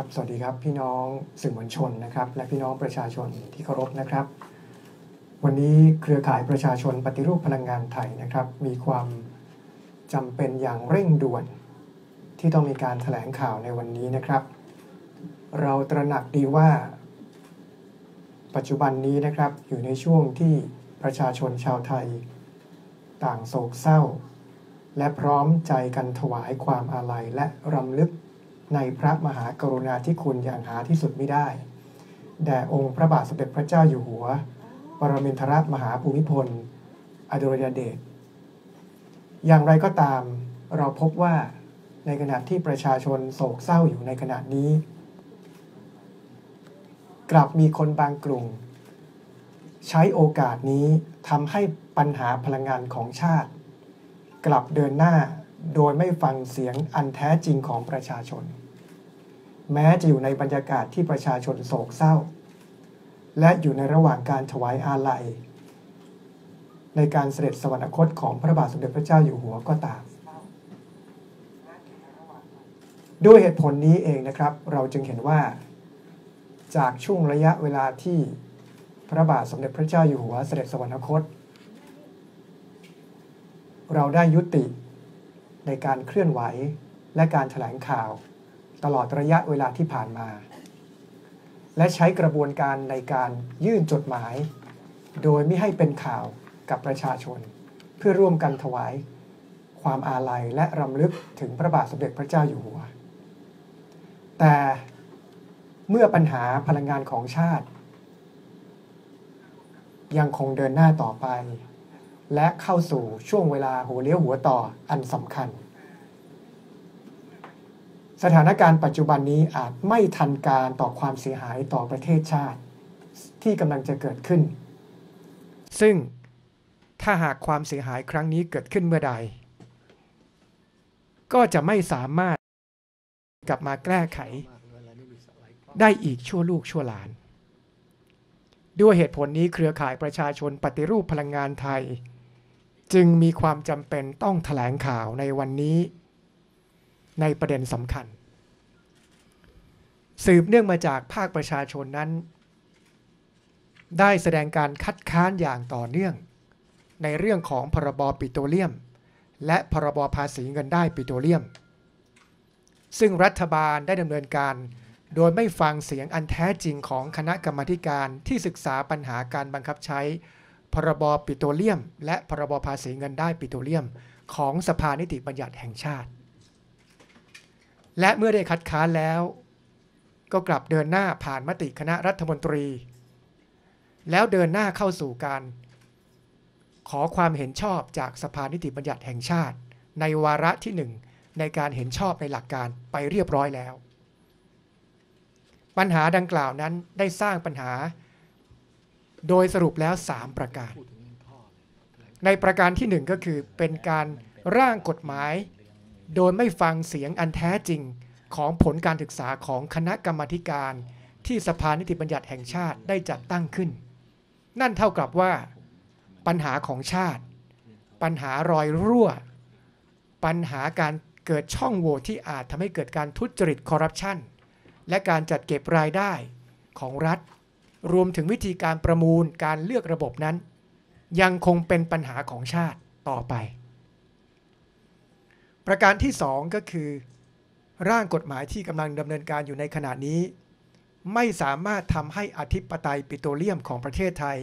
ครับสวัสดีครับพี่น้องสื่อมวลชนนะครับ และพี่น้องประชาชนที่เคารพนะครับ วันนี้เครือข่ายประชาชนปฏิรูปพลังงานไทยนะครับ มีความจำเป็นอย่างเร่งด่วน ที่ต้องมีการถแถลงข่าวในวันนี้นะครับ เราตระหนักดีว่า ปัจจุบันนี้นะครับอยู่ในช่วงที่ประชาชนชาวไทย ต่างโศกเศร้า และพร้อมใจกันถวายความอาลัยและรำลึกในพระมหากรุณาธิคุณอย่างหาที่สุดไม่ได้แด่องค์พระบาทสมเด็จพระเจ้าอยู่หัว ปรมินทรมหาภูมิพลอดุลยเดช อย่างไรก็ตาม เราพบว่าในขณะที่ประชาชนโศกเศร้าอยู่ในขณะนี้ กลับมีคนบางกลุ่มใช้โอกาสนี้ทำให้ปัญหาพลังงานของชาติ กลับเดินหน้าโดยไม่ฟังเสียงอันแท้จริงของประชาชนแม้จะอยู่ในบรรยากาศที่ประชาชนโศกเศร้า และอยู่ในระหว่างการถวายอาลัย ในการเสด็จสวรรคตของพระบาทสมเด็จพระเจ้าอยู่หัวก็ตาม ด้วยเหตุผลนี้เองนะครับ เราจึงเห็นว่าจากช่วงระยะเวลาที่ พระบาทสมเด็จพระเจ้าอยู่หัว เสด็จสวรรคต เราได้ยุติในการเคลื่อนไหวและการถแถลงข่าวตลอดระยะเวลาที่ผ่านมา และใช้กระบวนการในการยื่นจดหมาย โดยไม่ให้เป็นข่าวกับประชาชน เพื่อร่วมกันถวาย ความอาลัยและรำลึกถึงพระบาทสมเด็จพระเจ้าอยู่หัว แต่เมื่อปัญหาพลังงานของชาติ ยังคงเดินหน้าต่อไป และเข้าสู่ช่วงเวลาหัวเลี้ยวหัวต่ออันสำคัญสถานการณ์ปัจจุบันนี้อาจไม่ทันการต่อความเสียหายต่อประเทศชาติ ที่กำลังจะเกิดขึ้น ซึ่งถ้าหากความเสียหายครั้งนี้เกิดขึ้นเมื่อใด ก็จะไม่สามารถ กลับมาแก้ไข ได้อีกชั่วลูกชั่วหลาน ด้วยเหตุผลนี้เครือข่ายประชาชนปฏิรูปพลังงานไทย จึงมีความจำเป็นต้องแถลงข่าวในวันนี้ในประเด็นสำคัญ สืบเนื่องมาจากภาคประชาชนนั้น ได้แสดงการคัดค้านอย่างต่อเนื่อง ในเรื่องของพรบปิโตรเลียม และพรบภาษีเงินได้ปิโตรเลียม ซึ่งรัฐบาลได้ดำเนินการ โดยไม่ฟังเสียงอันแท้จริงของคณะกรรมการที่ศึกษาปัญหาการบังคับใช้ พรบปิโตรเลียม และพรบภาษีเงินได้ปิโตรเลียม ของสภานิติบัญญัติแห่งชาติและเมื่อได้คัดค้านแล้วก็กลับเดินหน้าผ่านมติคณะรัฐมนตรี แล้วเดินหน้าเข้าสู่การ ขอความเห็นชอบจากสภานิติบัญญัติแห่งชาติ ในวาระที่หนึ่งในการเห็นชอบในหลักการไปเรียบร้อยแล้ว ปัญหาดังกล่าวนั้นได้สร้างปัญหา โดยสรุปแล้ว 3 ประการ ในประการที่1ก็คือ เป็นการร่างกฎหมายโดยไม่ฟังเสียงอันแท้จริงของผลการศึกษาของคณะกรรมการที่สภานิติบัญญัติแห่งชาติได้จัดตั้งขึ้น นั่นเท่ากับว่า ปัญหาของชาติ ปัญหารอยรั่ว ปัญหาการเกิดช่องโหว่ที่อาจทำให้เกิดการทุจริตคอร์รัปชันและการจัดเก็บรายได้ของรัฐ รวมถึงวิธีการประมูลการเลือกระบบนั้น ยังคงเป็นปัญหาของชาติต่อไปประการที่2ก็คือ ร่างกฎหมายที่กำลังดำเนินการอยู่ในขณะนี้ ไม่สามารถทำให้อธิปไตยปิโตรเลียมของประเทศไทย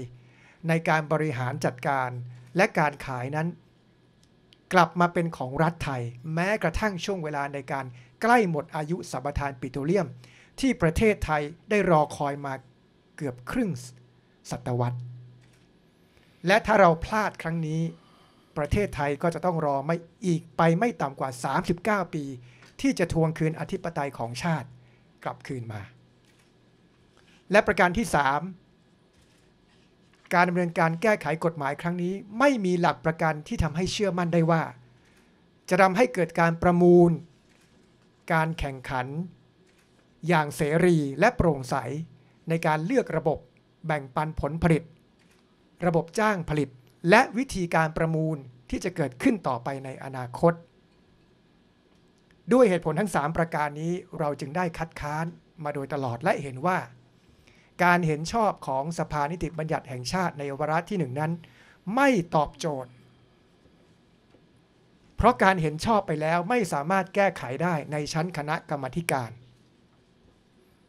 ในการบริหารจัดการและการขายนั้น กลับมาเป็นของรัฐไทย แม้กระทั่งช่วงเวลาในการใกล้หมดอายุสัมปทานปิโตรเลียมที่ประเทศไทยได้รอคอยมาเกือบครึ่งศตวรรษ และถ้าเราพลาดครั้งนี้ประเทศไทยก็จะต้องรอไม่อีกไปไม่ต่ำกว่า 39 ปี ที่จะทวงคืนอธิปไตยของชาติกลับคืนมา และประการที่ 3 การดำเนินการแก้ไขกฎหมายครั้งนี้ไม่มีหลักประกันที่ทำให้เชื่อมั่นได้ว่า จะทำให้เกิดการประมูล การแข่งขัน อย่างเสรีและโปร่งใส ในการเลือกระบบแบ่งปันผลผลิต ระบบจ้างผลิตและวิธีการประมูลที่จะเกิดขึ้นต่อไปในอนาคต ด้วยเหตุผลทั้ง 3 ประการนี้เราจึงได้คัดค้านมาโดยตลอดและเห็นว่า การเห็นชอบของสภานิติบัญญัติแห่งชาติในวาระที่หนึ่งนั้น ไม่ตอบโจทย์ เพราะการเห็นชอบไปแล้วไม่สามารถแก้ไขได้ในชั้นคณะกรรมการ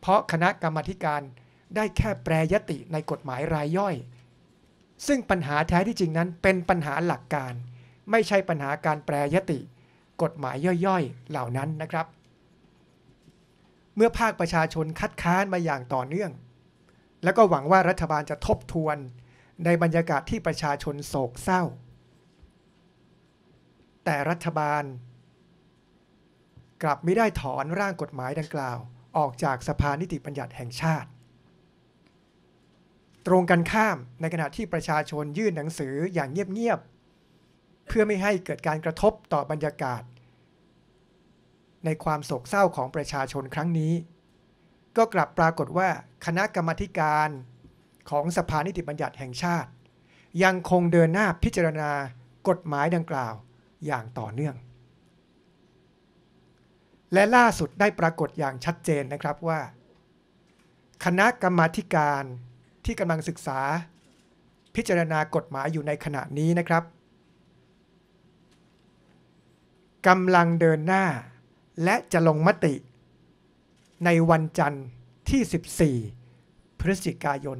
เพราะคณะกรรมการได้แค่แปรยติในกฎหมายรายย่อยซึ่งปัญหาแท้ที่จริงนั้นเป็นปัญหาหลักการ ไม่ใช่ปัญหาการแปรยติ กฎหมายย่อยๆเหล่านั้นนะครับ เมื่อภาคประชาชนคัดค้านมาอย่างต่อเนื่อง แล้วก็หวังว่ารัฐบาลจะทบทวนในบรรยากาศที่ประชาชนโศกเศร้า แต่รัฐบาล กลับไม่ได้ถอนร่างกฎหมายดังกล่าว ออกจากสภานิติบัญญัติแห่งชาติตรงกันข้ามในขณะที่ประชาชนยื่นหนังสืออย่างเงียบ ๆ เพื่อไม่ให้เกิดการกระทบต่อบรรยากาศ ในความโศกเศร้าของประชาชนครั้งนี้ ก็กลับปรากฏว่า คณะกรรมการของสภานิติบัญญัติแห่งชาติ ยังคงเดินหน้าพิจารณากฎหมายดังกล่าวอย่างต่อเนื่อง และล่าสุดได้ปรากฏอย่างชัดเจนนะครับว่า คณะกรรมาการที่กำลังศึกษาพิจารณากฎหมายอยู่ในขณะนี้นะครับกำลังเดินหน้า และจะลงมติ ในวันจันทร์ที่ 14 พฤศจิกายน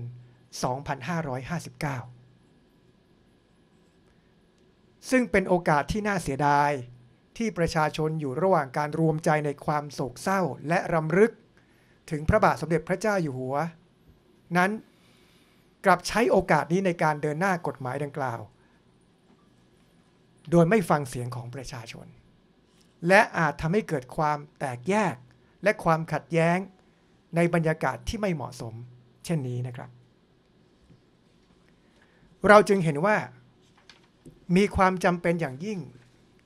2559 ซึ่งเป็นโอกาสที่น่าเสียดายที่ประชาชนอยู่ระหว่างการรวมใจในความโศกเศร้าและรำลึก ถึงพระบาทสมเด็จพระเจ้าอยู่หัว นั้นกลับใช้โอกาสนี้ในการเดินหน้ากฎหมายดังกล่าว โดยไม่ฟังเสียงของประชาชน และอาจทำให้เกิดความแตกแยกและความขัดแย้งในบรรยากาศที่ไม่เหมาะสม เช่นนี้นะครับ เราจึงเห็นว่า มีความจำเป็นอย่างยิ่ง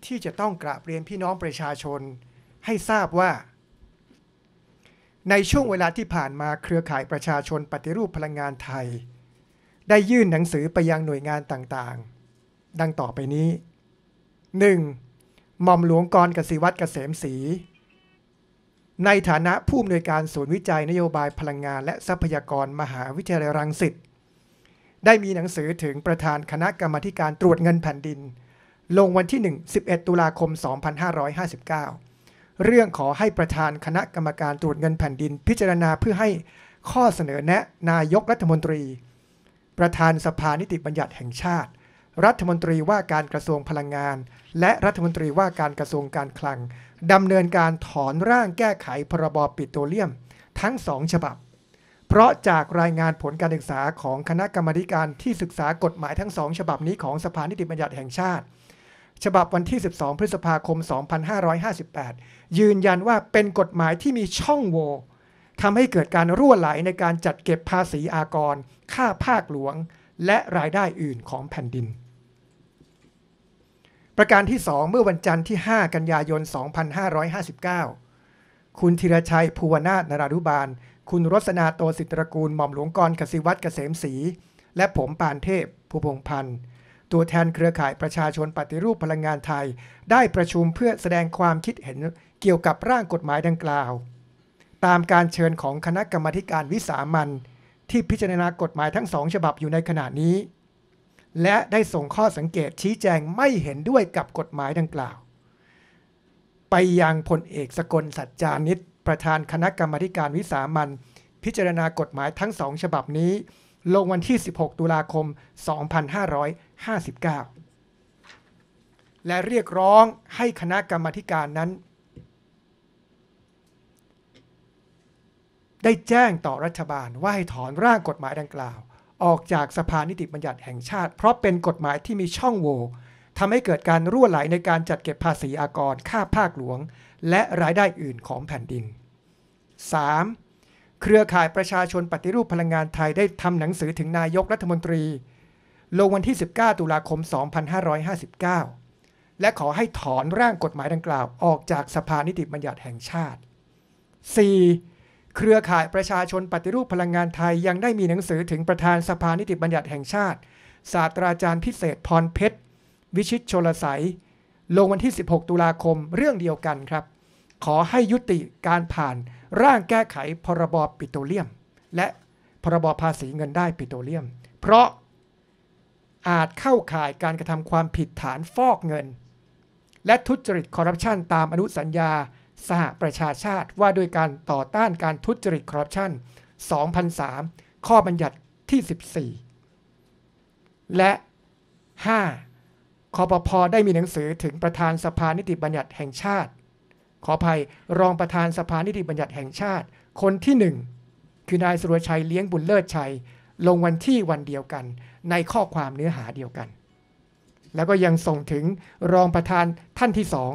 ที่จะต้องกราบเรียนพี่น้องประชาชนให้ทราบว่า ในช่วงเวลาที่ผ่านมาเครือข่ายประชาชนปฏิรูปพลังงานไทยได้ยื่นหนังสือไปยังหน่วยงานต่างๆ ดังต่อไปนี้ 1. หม่อมหลวงกรกสิวัตรเกษมศรี ในฐานะผู้อำนวยการศูนย์วิจัยนโยบายพลังงานและทรัพยากรมหาวิทยาลัยรังสิต ได้มีหนังสือถึงประธานคณะกรรมการตรวจเงินแผ่นดิน ลงวันที่ 1 11ตุลาคม 2559 เรื่องขอให้ประธานคณะกรรมการตรวจเงินแผ่นดินพิจารณาเพื่อให้ข้อเสนอแนะนายกรัฐมนตรีประธานสภานิติบัญญัติแห่งชาติ รัฐมนตรีว่าการกระทรวงพลังงาน และรัฐมนตรีว่าการกระทรวงการคลังดำเนินการถอนร่างแก้ไขพรบปิโตรเลียม ทั้งสองฉบับ เพราะจากรายงานผลการศึกษาของคณะกรรมการที่ศึกษากฎหมายทั้งสองฉบับนี้ของสภานิติบัญญัติแห่งชาติ ฉบับวันที่ 12 พฤษภาคม 2558 ยืนยันว่าเป็นกฎหมายที่มีช่องโหว่ทำให้เกิดการรั่วไหลในการจัดเก็บภาษีอากรค่าภาคหลวงและรายได้อื่นของแผ่นดิน ประการที่ 2 เมื่อวันจันทร์ที่ 5 กันยายน 2559 คุณธีรชัยภูวนาถนราดุบาล คุณรสนาโตสิตรกูล หม่อมหลวงกรกสิวัตรเกษมศรีและผม ปานเทพ ภูพงพันธ์ตัวแทนเครือข่ายประชาชนปฏิรูปพลังงานไทยได้ประชุมเพื่อแสดงความคิดเห็นเกี่ยวกับร่างกฎหมายดังกล่าว ตามการเชิญของคณะกรรมการวิสามันที่พิจารณากฎหมายทั้งสองฉบับอยู่ในขณะนี้ และได้ส่งข้อสังเกตชี้แจงไม่เห็นด้วยกับกฎหมายดังกล่าว ไปยังพลเอกสกลสัจจานิตประธานคณะกรรมการวิสามันพิจารณากฎหมายทั้งสองฉบับนี้ ลงวันที่ 16 ตุลาคม 2559 และเรียกร้องให้คณะกรรมการนั้นได้แจ้งต่อรัฐบาล ว่าให้ถอนร่างกฎหมายดังกล่าว ออกจากสภานิติบัญญัติแห่งชาติเพราะเป็นกฎหมายที่มีช่องโหว่ทำให้เกิดการรั่วไหลในการจัดเก็บภาษีอากรค่าภาคหลวง และรายได้อื่นของแผ่นดิน 3. เครือข่ายประชาชนปฏิรูปพลังงานไทยได้ทำหนังสือถึงนายกรัฐมนตรี ลงวันที่ 19 ตุลาคม 2559 และขอให้ถอนร่างกฎหมายดังกล่าวออกจากสภานิติบัญญัติแห่งชาติ 4. เครือข่ายประชาชนปฏิรูปพลังงานไทยยังได้มีหนังสือถึงประธานสภานิติบัญญัติแห่งชาติศาสตราจารย์พิเศษพรเพชร วิชิตชลสัย ลงวันที่ 16 ตุลาคมเรื่องเดียวกันครับ ขอให้ยุติการผ่านร่างแก้ไขพรบปิโตรเลียมและพรบภาษีเงินได้ปิโตรเลียม เพราะอาจเข้าข่ายการกระทำความผิดฐานฟอกเงิน และทุจริตคอร์รัปชันตามอนุสัญญาสหประชาชาติว่าด้วยการต่อต้านการทุจริตคอร์รัปชัน 2003 ข้อบัญญัติที่ 14 และ 5คอปพอได้มีหนังสือถึงประธานสภานิติบัญญัติแห่งชาติ ขออภัยรองประธานสภานิติบัญญัติแห่งชาติคนที่ 1 คือนายสุรชัยเลี้ยงบุญเลิศชัยลงวันที่วันเดียวกัน ในข้อความเนื้อหาเดียวกัน แล้วก็ยังส่งถึงรองประธานท่านที่สอง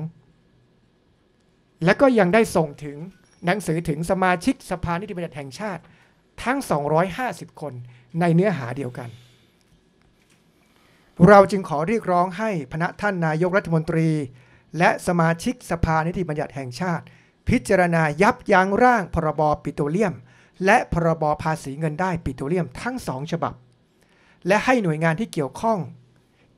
และก็ยังได้ส่งถึงหนังสือถึงสมาชิกสภานิติบัญญัติแห่งชาติ ทั้ง 250 คนในเนื้อหาเดียวกัน เราจึงขอเรียกร้องให้พระท่านนายกรัฐมนตรี และสมาชิกสภานิติบัญญัติแห่งชาติ พิจารณายับยั้งร่าง พรบปิโตรเลียม และพรบภาษีเงินได้ปิโตรเลียมทั้งสองฉบับ และให้หน่วยงานที่เกี่ยวข้อง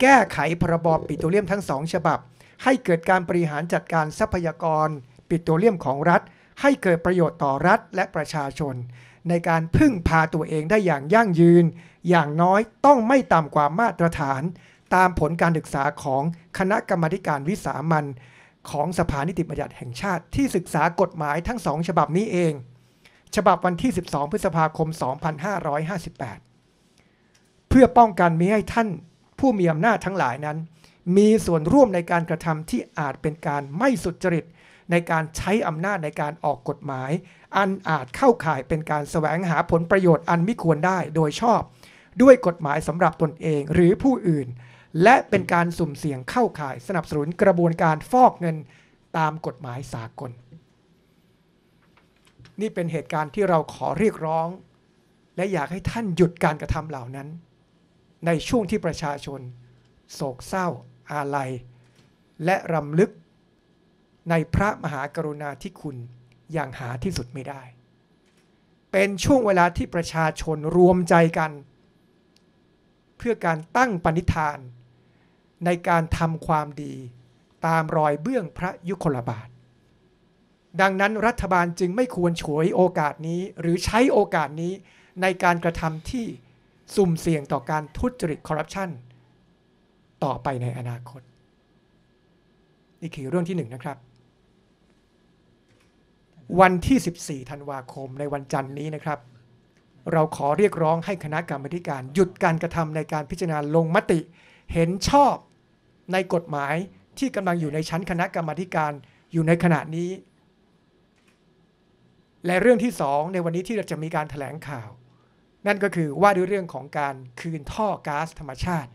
แก้ไขพรบปิโตรเลียมทั้งสองฉบับ ให้เกิดการบริหารจัดการทรัพยากริโตรเลียมของรัฐให้เกิดประโยชน์ต่อรัฐและประชาชน ในการพึ่งพาตัวเองได้อย่างยั่งยืนอย่างน้อยต้องไม่ต่ำกว่ามาตรฐาน ตามผลการศึกษาของคณะกรรมการวิสามันของสภานิติบัญญัติแห่งชาติที่ศึกษากฎหมายทั้งสองฉบับนี้เอง ฉบับวันที่ 12 พฤษภาคม 2558 เพื่อป้องกันมิให้ท่านผู้มีอำนาจทั้งหลายนั้น มีส่วนร่วมในการกระทำที่อาจเป็นการไม่สุจริตในการใช้อำนาจในการออกกฎหมาย อันอาจเข้าข่ายเป็นการแสวงหาผลประโยชน์อันไม่ควรได้โดยชอบ ด้วยกฎหมายสำหรับตนเองหรือผู้อื่น และเป็นการสุ่มเสี่ยงเข้าข่าย สนับสนุนกระบวนการฟอกเงินตามกฎหมายสากล นี่เป็นเหตุการณ์ที่เราขอเรียกร้อง และอยากให้ท่านหยุดการกระทำเหล่านั้น ในช่วงที่ประชาชน โศกเศร้าอาลัย และรำลึกในพระมหากรุณาธิคุณอย่างหาที่สุดไม่ได้ เป็นช่วงเวลาที่ประชาชนรวมใจกัน เพื่อการตั้งปณิธาน ในการทำความดีตามรอยเบื้องพระยุคลบาท ดังนั้นรัฐบาลจึงไม่ควรฉวยโอกาสนี้หรือใช้โอกาสนี้ในการกระทำที่ สุ่มเสี่ยงต่อการทุจริตคอร์รัปชันต่อไปในอนาคต นี่คือเรื่องที่หนึ่งนะครับวันที่ 14 ธันวาคม ในวันจันทร์นี้นะครับ เราขอเรียกร้องให้คณะกรรมการหยุดการกระทำในการพิจารณาลงมติเห็นชอบในกฎหมายที่กำลังอยู่ในชั้นคณะกรรมการอยู่ในขณะนี้ และเรื่องที่สองในวันนี้ที่เราจะมีการถแถลงข่าว นั่นก็คือว่าด้วยเรื่องของการคืนท่อก๊าซธรรมชาติ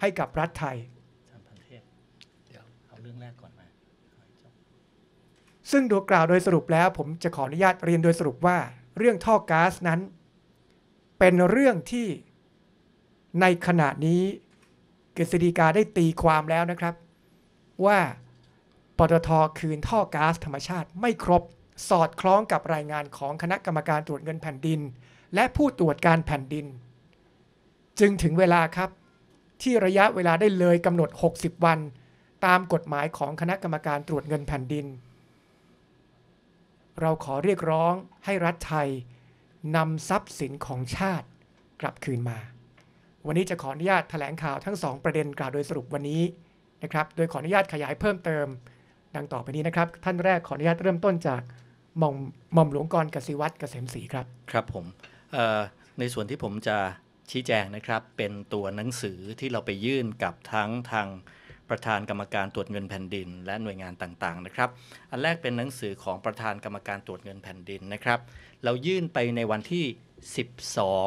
ให้กับรัฐไทยซึ่งโดยกล่าวโดยสรุปแล้วผมจะขออนุญาตเรียนโดยสรุปว่า เรื่องท่อก๊าซนั้น เป็นเรื่องที่ในขณะนี้กฤษฎีกาได้ตีความแล้วนะครับ ว่าปตทคืนท่อก๊าซธรรมชาติไม่ครบสอดคล้องกับรายงานของคณะกรรมการตรวจเงินแผ่นดิน และผู้ตรวจการแผ่นดิน จึงถึงเวลาครับที่ระยะเวลาได้เลยกำหนด 60 วัน ตามกฎหมายของคณะกรรมการตรวจเงินแผ่นดินเราขอเรียกร้องให้รัฐไทยนำทรัพย์สินของชาติกลับคืนมา วันนี้จะขออนุญาตถแถลงข่าวทั้ง2ประเด็นกล่าวโดยสรุปวันนี้นะครับ โดยขออนุญาตขยายเพิ่มเติม ดังต่อไปนี้นะครับ ท่านแรกขออนุญาตเริ่มต้นจากหม่อมหม่อมหลวงกรกสิวัตรเกษมศรีครับ ครับผม ในส่วนที่ผมจะชี้แจงนะครับเป็นตัวหนังสือที่เราไปยื่นกับทั้งทางประธานกรรมการตรวจเงินแผ่นดินและหน่วยงานต่างๆนะครับ อันแรกเป็นหนังสือของประธานกรรมการตรวจเงินแผ่นดินนะครับ เรายื่นไปในวันที่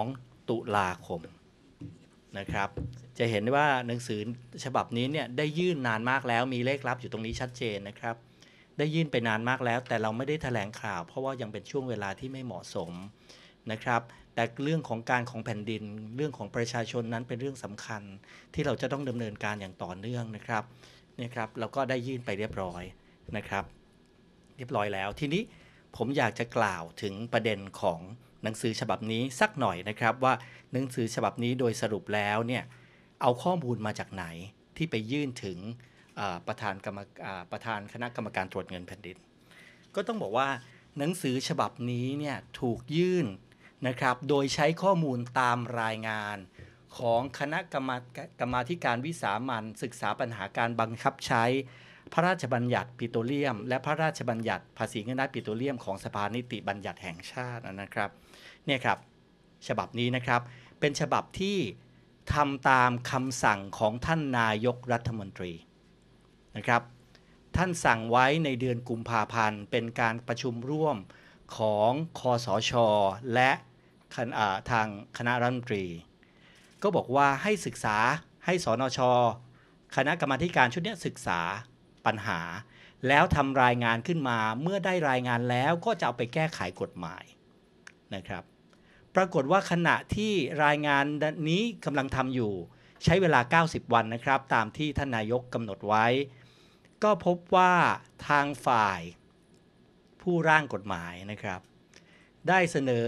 12 ตุลาคมนะครับ จะเห็นว่าหนังสือฉบับนี้เนี่ยได้ยื่นนานมากแล้ว มีเลขลับอยู่ตรงนี้ชัดเจนนะครับ ได้ยื่นไปนานมากแล้ว แต่เราไม่ได้แถลงข่าวเพราะว่ายังเป็นช่วงเวลาที่ไม่เหมาะสมนะครับแต่เรื่องของการของแผ่นดิน เรื่องของประชาชนนั้นเป็นเรื่องสำคัญที่เราจะต้องดำเนินการอย่างต่อเนื่องนะครับนี่ครับ เราก็ได้ยื่นไปเรียบร้อยนะครับ เรียบร้อยแล้ว ทีนี้ผมอยากจะกล่าวถึงประเด็นของหนังสือฉบับนี้สักหน่อยนะครับ ว่าหนังสือฉบับนี้โดยสรุปแล้วเนี่ยเอาข้อมูลมาจากไหนที่ไปยื่นถึงประธานกรรมประธานคณะกรรมการตรวจเงินแผ่นดิน ก็ต้องบอกว่า หนังสือฉบับนี้เนี่ยถูกยื่นนะครับ โดยใช้ข้อมูลตามรายงานของคณะกรรมกรรมาธิการวิสามันศึกษาปัญหาการบังคับใช้พระราชบัญญัติ ปิโตรเลียม และพระราชบัญญัติ ภาษีเงินได้ปิโตรเลียมของสภานิติบัญญัติแห่งชาตินะครับ เนี่ยครับ ฉบับนี้นะครับ เป็นฉบับที่ทำตามคำสั่งของท่านนายกรัฐมนตรี นะครับ ท่านสั่งไว้ในเดือนกุมภาพันธ์เป็นการประชุมร่วมของคอสช และทางคณะ รัฐมนตรี ก็บอกว่าให้ศึกษาให้สนชคณะกรรมาการชุดนี้ศึกษาปัญหา แล้วทำรายงานขึ้นมาเมื่อได้รายงานแล้วก็จะเอาไปแก้ไขกฎหมายนะครับปรากฏว่าขณะที่รายงานนี้กำลังทำอยู่ ใช้เวลา 90 วันนะครับตามที่ท่านนายกกำหนดไว้ ก็พบว่าทาง ฝ่าย ผู้ร่างกฎหมายนะครับได้เสนอ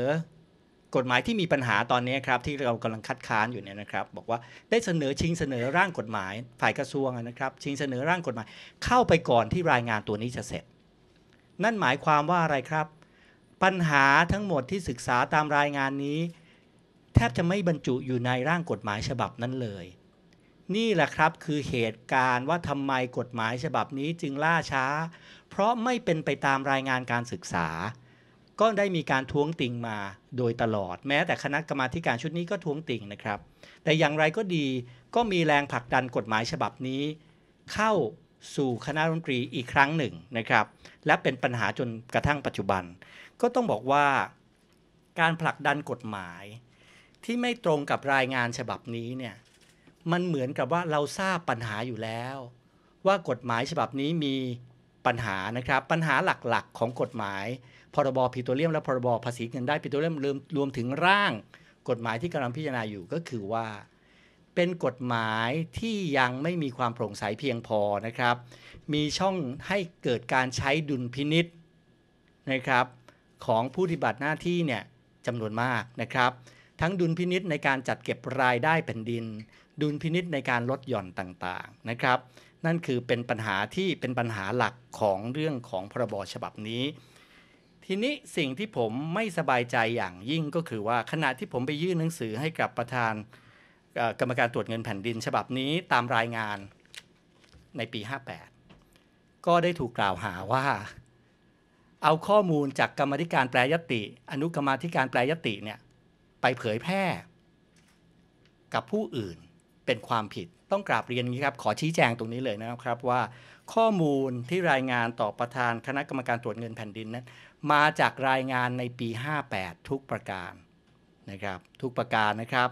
กฎหมายที่มีปัญหาตอนนี้ครับที่เรากำลังคัดค้านอยู่เนี่ยนะครับ บอกว่าได้เสนอชิงเสนอร่างกฎหมายฝ่ายกระทรวงนะครับ ชิงเสนอร่างกฎหมายเข้าไปก่อนที่รายงานตัวนี้จะเสร็จ นั่นหมายความว่าอะไรครับ ปัญหาทั้งหมดที่ศึกษาตามรายงานนี้ แทบจะไม่บรรจุอยู่ในร่างกฎหมายฉบับนั้นเลย นี่แหละครับคือเหตุการณ์ว่าทำไมกฎหมายฉบับนี้จึงล่าช้า เพราะไม่เป็นไปตามรายงานการศึกษาก็ได้มีการท้วงติงมาโดยตลอด แม้แต่คณะกรรมาการชุดนี้ก็ท้วงติงนะครับ แต่อย่างไรก็ดีก็มีแรงผลักดันกฎหมายฉบับนี้ เข้าสู่คณะรัฐมนตรีอีกครั้งหนึ่งนะครับ และเป็นปัญหาจนกระทั่งปัจจุบันก็ต้องบอกว่าการผลักดันกฎหมาย ที่ไม่ตรงกับรายงานฉบับนี้เนี่ยมันเหมือนกับว่าเราทราบปัญหาอยู่แล้ว ว่ากฎหมายฉบับนี้มีปัญหานะครับปัญหาหลักๆ ของกฎหมายพรบปิโตรเลียมและพรบภาษีเงินได้ปิโตรเลียมรวมถึงร่าง กฎหมายที่กำลังพิจารณาอยู่ก็คือว่า เป็นกฎหมายที่ยังไม่มีความโปร่งใสเพียงพอนะครับ มีช่องให้เกิดการใช้ดุลพินิษนะครับ ของผู้ปฏิบัติหน้าที่เนี่ยจำนวนมากนะครับ ทั้งดุลพินิษในการจัดเก็บรายได้แผ่นดิน ดุลพินิษในการลดหย่อนต่างๆนะครับ นั่นคือเป็นปัญหาที่เป็นปัญหาหลักของเรื่องของพรบฉบับนี้ทีนี้สิ่งที่ผมไม่สบายใจอย่างยิ่งก็คือว่าขณะที่ผมไปยื่นหนังสือให้กับประธานกรรมการตรวจเงินแผ่นดินฉบับนี้ตามรายงานในปี 58 ก็ได้ถูกกล่าวหาว่า เอาข้อมูลจากกรรมธิการแปลยติอนุกรรมธิการแปลยติเนี่ย ไปเผยแพร่ กับผู้อื่นเป็นความผิดต้องกราบเรียนนี้ครับขอชี้แจงตรงนี้เลยนะครับว่าข้อมูลที่รายงานต่อประธานคณะกรรมการตรวจเงินแผ่นดินนั้นมาจากรายงานในปี 58 ทุกประการ นะครับ ทุกประการนะครับ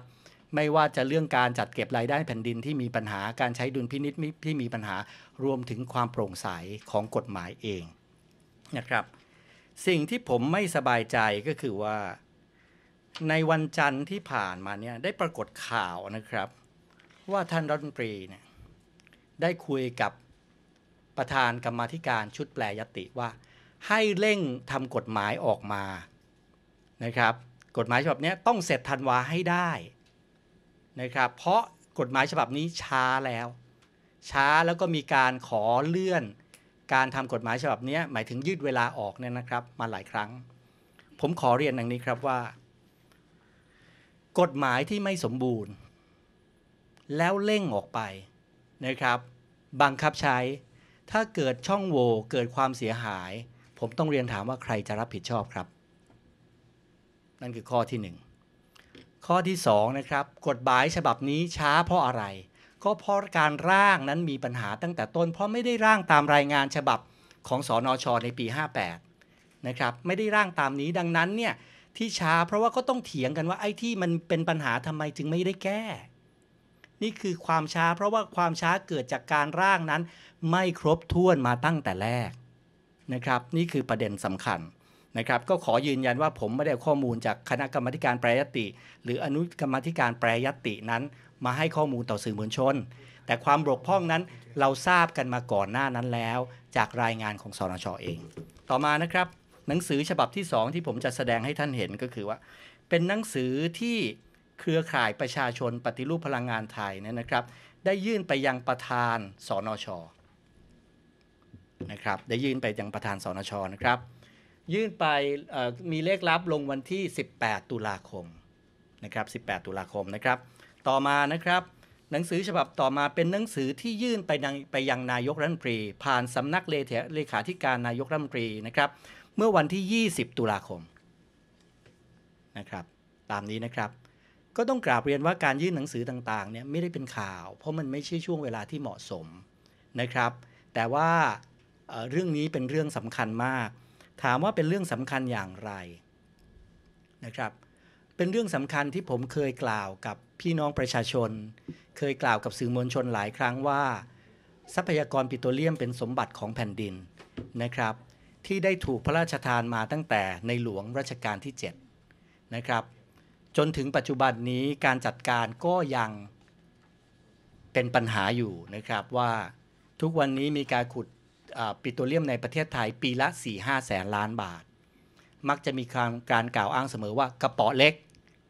ไม่ว่าจะเรื่องการจัดเก็บรายได้แผ่นดินที่มีปัญหาการใช้ดุลพินิษที่มีปัญหารวมถึงความโปร่งใสของกฎหมายเองนะครับสิ่งที่ผมไม่สบายใจก็คือว่าในวันจันทร์ที่ผ่านมาเนี่ย ได้ปรากฏข่าวนะครับ ว่าท่านรัฐมนตรีเนี่ยได้คุยกับประธานกรรมธิการชุดแปลยติว่าให้เร่งทำกฎหมายออกมานะครับ กฎหมายฉบับนี้ต้องเสร็จทันวาให้ได้นะครับ เพราะกฎหมายฉบับนี้ช้าแล้ว ช้าแล้วก็มีการขอเลื่อน การทำกฎหมายฉบับนี้หมายถึงยืดเวลาออกเนี่ยนะครับ มาหลายครั้ง ผมขอเรียนดังนี้ครับว่า กฎหมายที่ไม่สมบูรณ์ แล้วเร่งออกไปนะครับบังคับใช้ถ้าเกิดช่องโหว่เกิดความเสียหายผมต้องเรียนถามว่าใครจะรับผิดชอบครับ นั่นคือข้อที่ 1 ข้อที่2นะครับกฎหมายฉบับนี้ช้าเพราะอะไร ก็เพราะการร่างนั้นมีปัญหาตั้งแต่ต้น เพราะไม่ได้ร่างตามรายงานฉบับของสอนอชอในปี 58นะครับไม่ได้ร่างตามนี้ดังนั้นเนี่ยที่ช้าเพราะว่าก็ต้องเถียงกันว่าไอ้ที่มันเป็นปัญหาทำไมจึงไม่ได้แก้ นี่คือความช้า เพราะว่าความช้าเกิดจากการร่างนั้น ไม่ครบถ้วนมาตั้งแต่แรกนะครับนี่คือประเด็นสำคัญนะครับก็ขอยืนยันว่าผมไม่ได้ข้อมูลจากคณะกรรมการแปรยติ หรืออนุกรรมการแปรยตินั้น มาให้ข้อมูลต่อสื่อมวลชน แต่ความบกพร่องนั้นเราทราบกันมาก่อนหน้านั้นแล้ว จากรายงานของสนชอเอง ต่อมานะครับหนังสือฉบับที่ 2 ที่ผมจะแสดงให้ท่านเห็นก็คือว่า เป็นหนังสือที่เครือข่ายประชาชนปฏิรูปพลังงานไทยเนี่ยนะครับได้ยื่นไปยังประธานสนชนะครับได้ยื่นไปยังประธานสนชนะครับยื่นไปมีเลขลับลงวันที่ 18 ตุลาคมนะครับ 18 ตุลาคมนะครับ ต่อมานะครับ หนังสือฉบับต่อมาเป็นหนังสือที่ยื่นไปไปยังนายกรัฐมนตรี ผ่านสำนักเลขาธิการนายกรัฐมนตรีนะครับเมื่อวันที่ 20 ตุลาคมนะครับตามนี้นะครับ ก็ต้องกราบเรียนว่าการยื่นหนังสือต่างๆเนี่ยไม่ได้เป็นข่าว เพราะมันไม่ใช่ช่วงเวลาที่เหมาะสมนะครับ แต่ว่าเรื่องนี้เป็นเรื่องสำคัญมาก ถามว่าเป็นเรื่องสำคัญอย่างไรนะครับ เป็นเรื่องสำคัญที่ผมเคยกล่าวกับพี่น้องประชาชน เคยกล่าวกับสื่อมวลชนหลายครั้งว่า ทรัพยากรปิโตรเลียมเป็นสมบัติของแผ่นดินนะครับ ที่ได้ถูกพระราชทานมาตั้งแต่ในหลวงรัชกาลที่7นะครับ จนถึงปัจจุบันนี้การจัดการก็ยังเป็นปัญหาอยู่นะครับว่าทุกวันนี้มีการขุดปิโตรเลียมในประเทศไทยปีละ 4-5 แสนล้านบาท มักจะมีการการกล่าวอ้างเสมอว่ากระป๋อเล็ก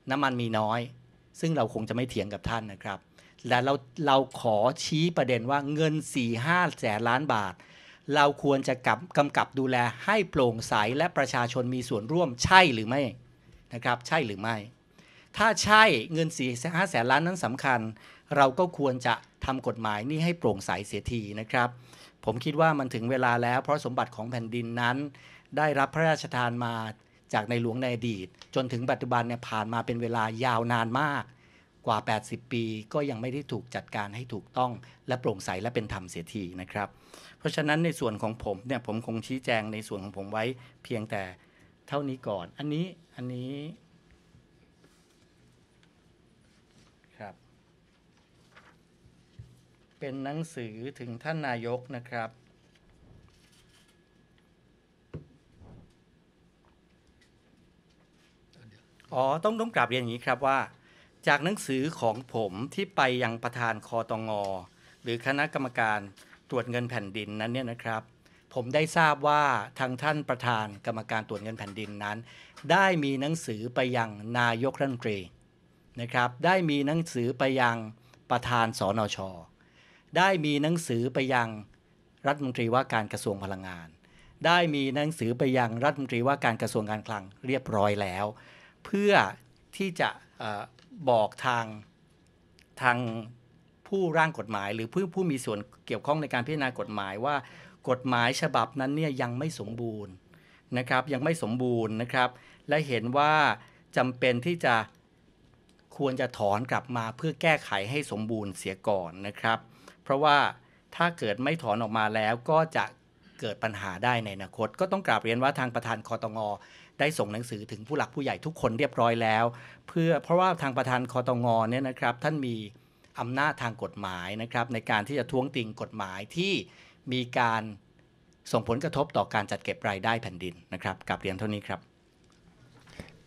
น้ำมันมีน้อย ซึ่งเราคงจะไม่เถียงกับท่านนะครับแต่เราเราขอชี้ประเด็นว่าเงิน 4-5 แสนล้านบาทเราควรจะกับกำกับดูแลให้โปร่งใสและประชาชนมีส่วนร่วมใช่หรือไม่นะครับ ใช่หรือไม่ ถ้าใช่เงิน4-5แสนล้านนั้นสำคัญ เราก็ควรจะทำกฎหมายนี้ให้โปร่งใสเสียทีนะครับผมคิดว่ามันถึงเวลาแล้วเพราะสมบัติของแผ่นดินนั้น ได้รับพระราชทานมาจากในหลวงในอดีตจนถึงปัจจุบันเนี่ยผ่านมาเป็นเวลายาวนานมากกว่า 80 ปีก็ยังไม่ได้ถูกจัดการให้ถูกต้องและโปร่งใสและเป็นธรรมเสียทีนะครับ เพราะฉะนั้นในส่วนของผมเนี่ยผมคงชี้แจงในส่วนของผมไว้เพียงแต่เท่านี้ก่อน อันนี้อันนี้เป็นหนังสือถึงท่านนายกนะครับ อ๋อต้องต้องกลับเรียนอย่างนี้ครับว่า จากหนังสือของผมที่ไปยังประธานคอตองอหรือคณะกรรมการตรวจเงินแผ่นดินนั้นเนี่ยนะครับ ผมได้ทราบว่าทางท่านประธานกรรมการตรวจเงินแผ่นดินนั้น ได้มีหนังสือไปยังนายกรัฐมนตรีนะครับได้มีหนังสือไปยังประธานสนชได้มีหนังสือไปยังรัฐมนตรีว่าการกระทรวงพลังงาน ได้มีหนังสือไปยังรัฐมนตรีว่าการกระทรวงการคลังเรียบร้อยแล้ว เพื่อที่จะบอกทางทางผู้ร่างกฎหมาย หรือผู้ผู้มีส่วนเกี่ยวข้องในการพิจารณากฎหมายว่ากฎหมายฉบับนั้นเนี่ยยังไม่สมบูรณ์นะครับ ยังไม่สมบูรณ์นะครับ และเห็นว่าจำเป็นที่จะควรจะถอนกลับมาเพื่อแก้ไขให้สมบูรณ์เสียก่อนนะครับเพราะว่าถ้าเกิดไม่ถอนออกมาแล้วก็จะเกิดปัญหาได้ในอนาคต ก็ต้องกราบเรียนว่าทางประธานคอตงอได้ส่งหนังสือถึงผู้หลักผู้ใหญ่ทุกคนเรียบร้อยแล้ว เพื่อเพราะว่าทางประธานคอตงอเนี่ยนะครับ ท่านมีอำนาจทางกฎหมายนะครับ ในการที่จะท้วงติงกฎหมายที่มีการส่งผลกระทบต่อการจัดเก็บรายได้แผ่นดินนะครับกับเรียนเท่านี้ครับ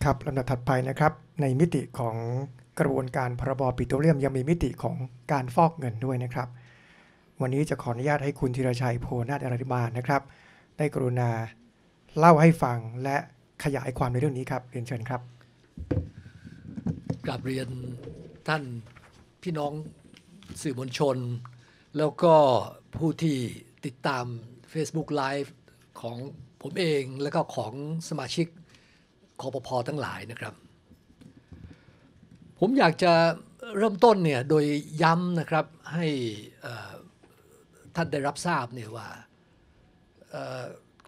ครับลำดับถัดไปนะครับ ในมิติของกระบวนการพรบปิโตรเลียมยังมีมิติของการฟอกเงินด้วยนะครับวันนี้จะขออนุญาตให้คุณธีรชัยโพนาฏอริบาลนะครับ ได้กรุณาเล่าให้ฟังและขยายความในเรื่องนี้ครับ เรียนเชิญครับกลับเรียนท่านพี่น้องสื่อมวลชน แล้วก็ผู้ที่ติดตาม Facebook Live ของผมเองและก็ของสมาชิกคอปพอทั้งหลายนะครับ ผมอยากจะเริ่มต้นเนี่ย โดยย้ำนะครับให้ท่านได้รับทราบเนี่ยว่า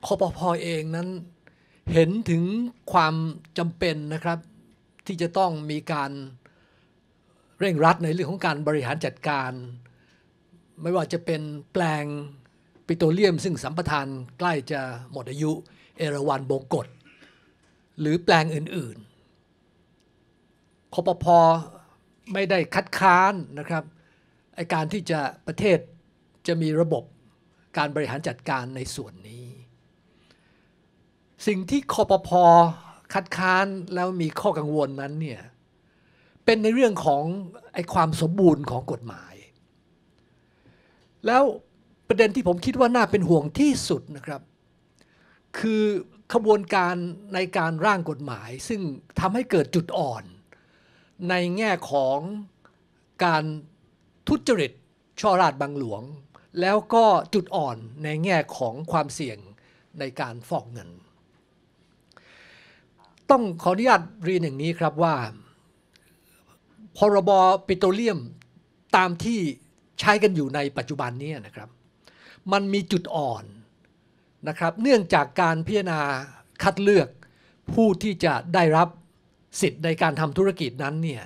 คอปพอเองนั้นเห็นถึงความจำเป็นนะครับที่จะต้องมีการเร่งรัดในเรื่องของการบริหารจัดการ ไม่ว่าจะเป็นแปลงปิโตรเลียม ซึ่งสัมปทานใกล้จะหมดอายุเอราวันบงกฎ หรือแปลงอื่นๆคอปพอไม่ได้คัดค้านนะครับไอการที่จะประเทศจะมีระบบการบริหารจัดการในส่วนนี้ สิ่งที่คอปพอคัดค้านแล้วมีข้อกังวลนั้นเนี่ยเป็นในเรื่องของ ไอ้ความสมบูรณ์ของกฎหมาย แล้วประเด็นที่ผมคิดว่าน่าเป็นห่วงที่สุดนะครับ คือขบวนการในการร่างกฎหมาย ซึ่งทำให้เกิดจุดอ่อน ในแง่ของการทุจริตช่อราดบังหลวงแล้วก็จุดอ่อนในแง่ของความเสี่ยงในการฟอกเงิน ต้องขออนุญาตเรียนอย่างนี้ครับว่า พรบปิโตรเลียมตามที่ใช้กันอยู่ในปัจจุบันนี้นะครับ มันมีจุดอ่อนนะครับเนื่องจากการพิจารณาคัดเลือกผู้ที่จะได้รับสิทธิ์ในการทำธุรกิจนั้นเนี่ย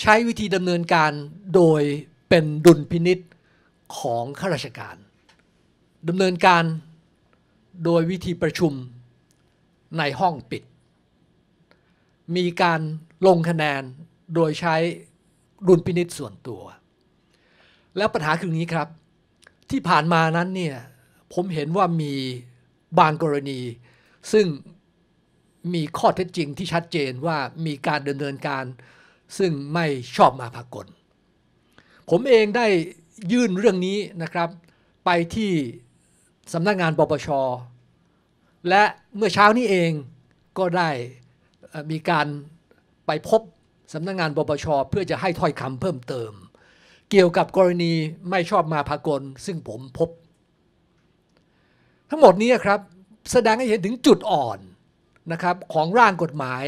ใช้วิธีดำเนินการโดยเป็นดุลพินิษฐ์ของข้าราชการดำเนินการโดยวิธีประชุมในห้องปิด มีการลงคะแนนโดยใช้รุนพินิษส่วนตัว แล้วปัญหาคือนี้ครับ ที่ผ่านมานั้นเนี่ย ผมเห็นว่ามีบางกรณี ซึ่งมีข้อเท็จจริงที่ชัดเจนว่ามีการดำเนินการ ซึ่งไม่ชอบมาพากล ผมเองได้ยื่นเรื่องนี้นะครับไปที่สำนักงานปปช และเมื่อเช้านี้เองก็ได้มีการไปพบสำนักงงานปปช เพื่อจะให้ถ้อยคำเพิ่มเติม เกี่ยวกับกรณีไม่ชอบมาพากล ซึ่งผมพบ ทั้งหมดนี้ครับแสดงให้เห็นถึงจุดอ่อนนะครับของร่างกฎหมาย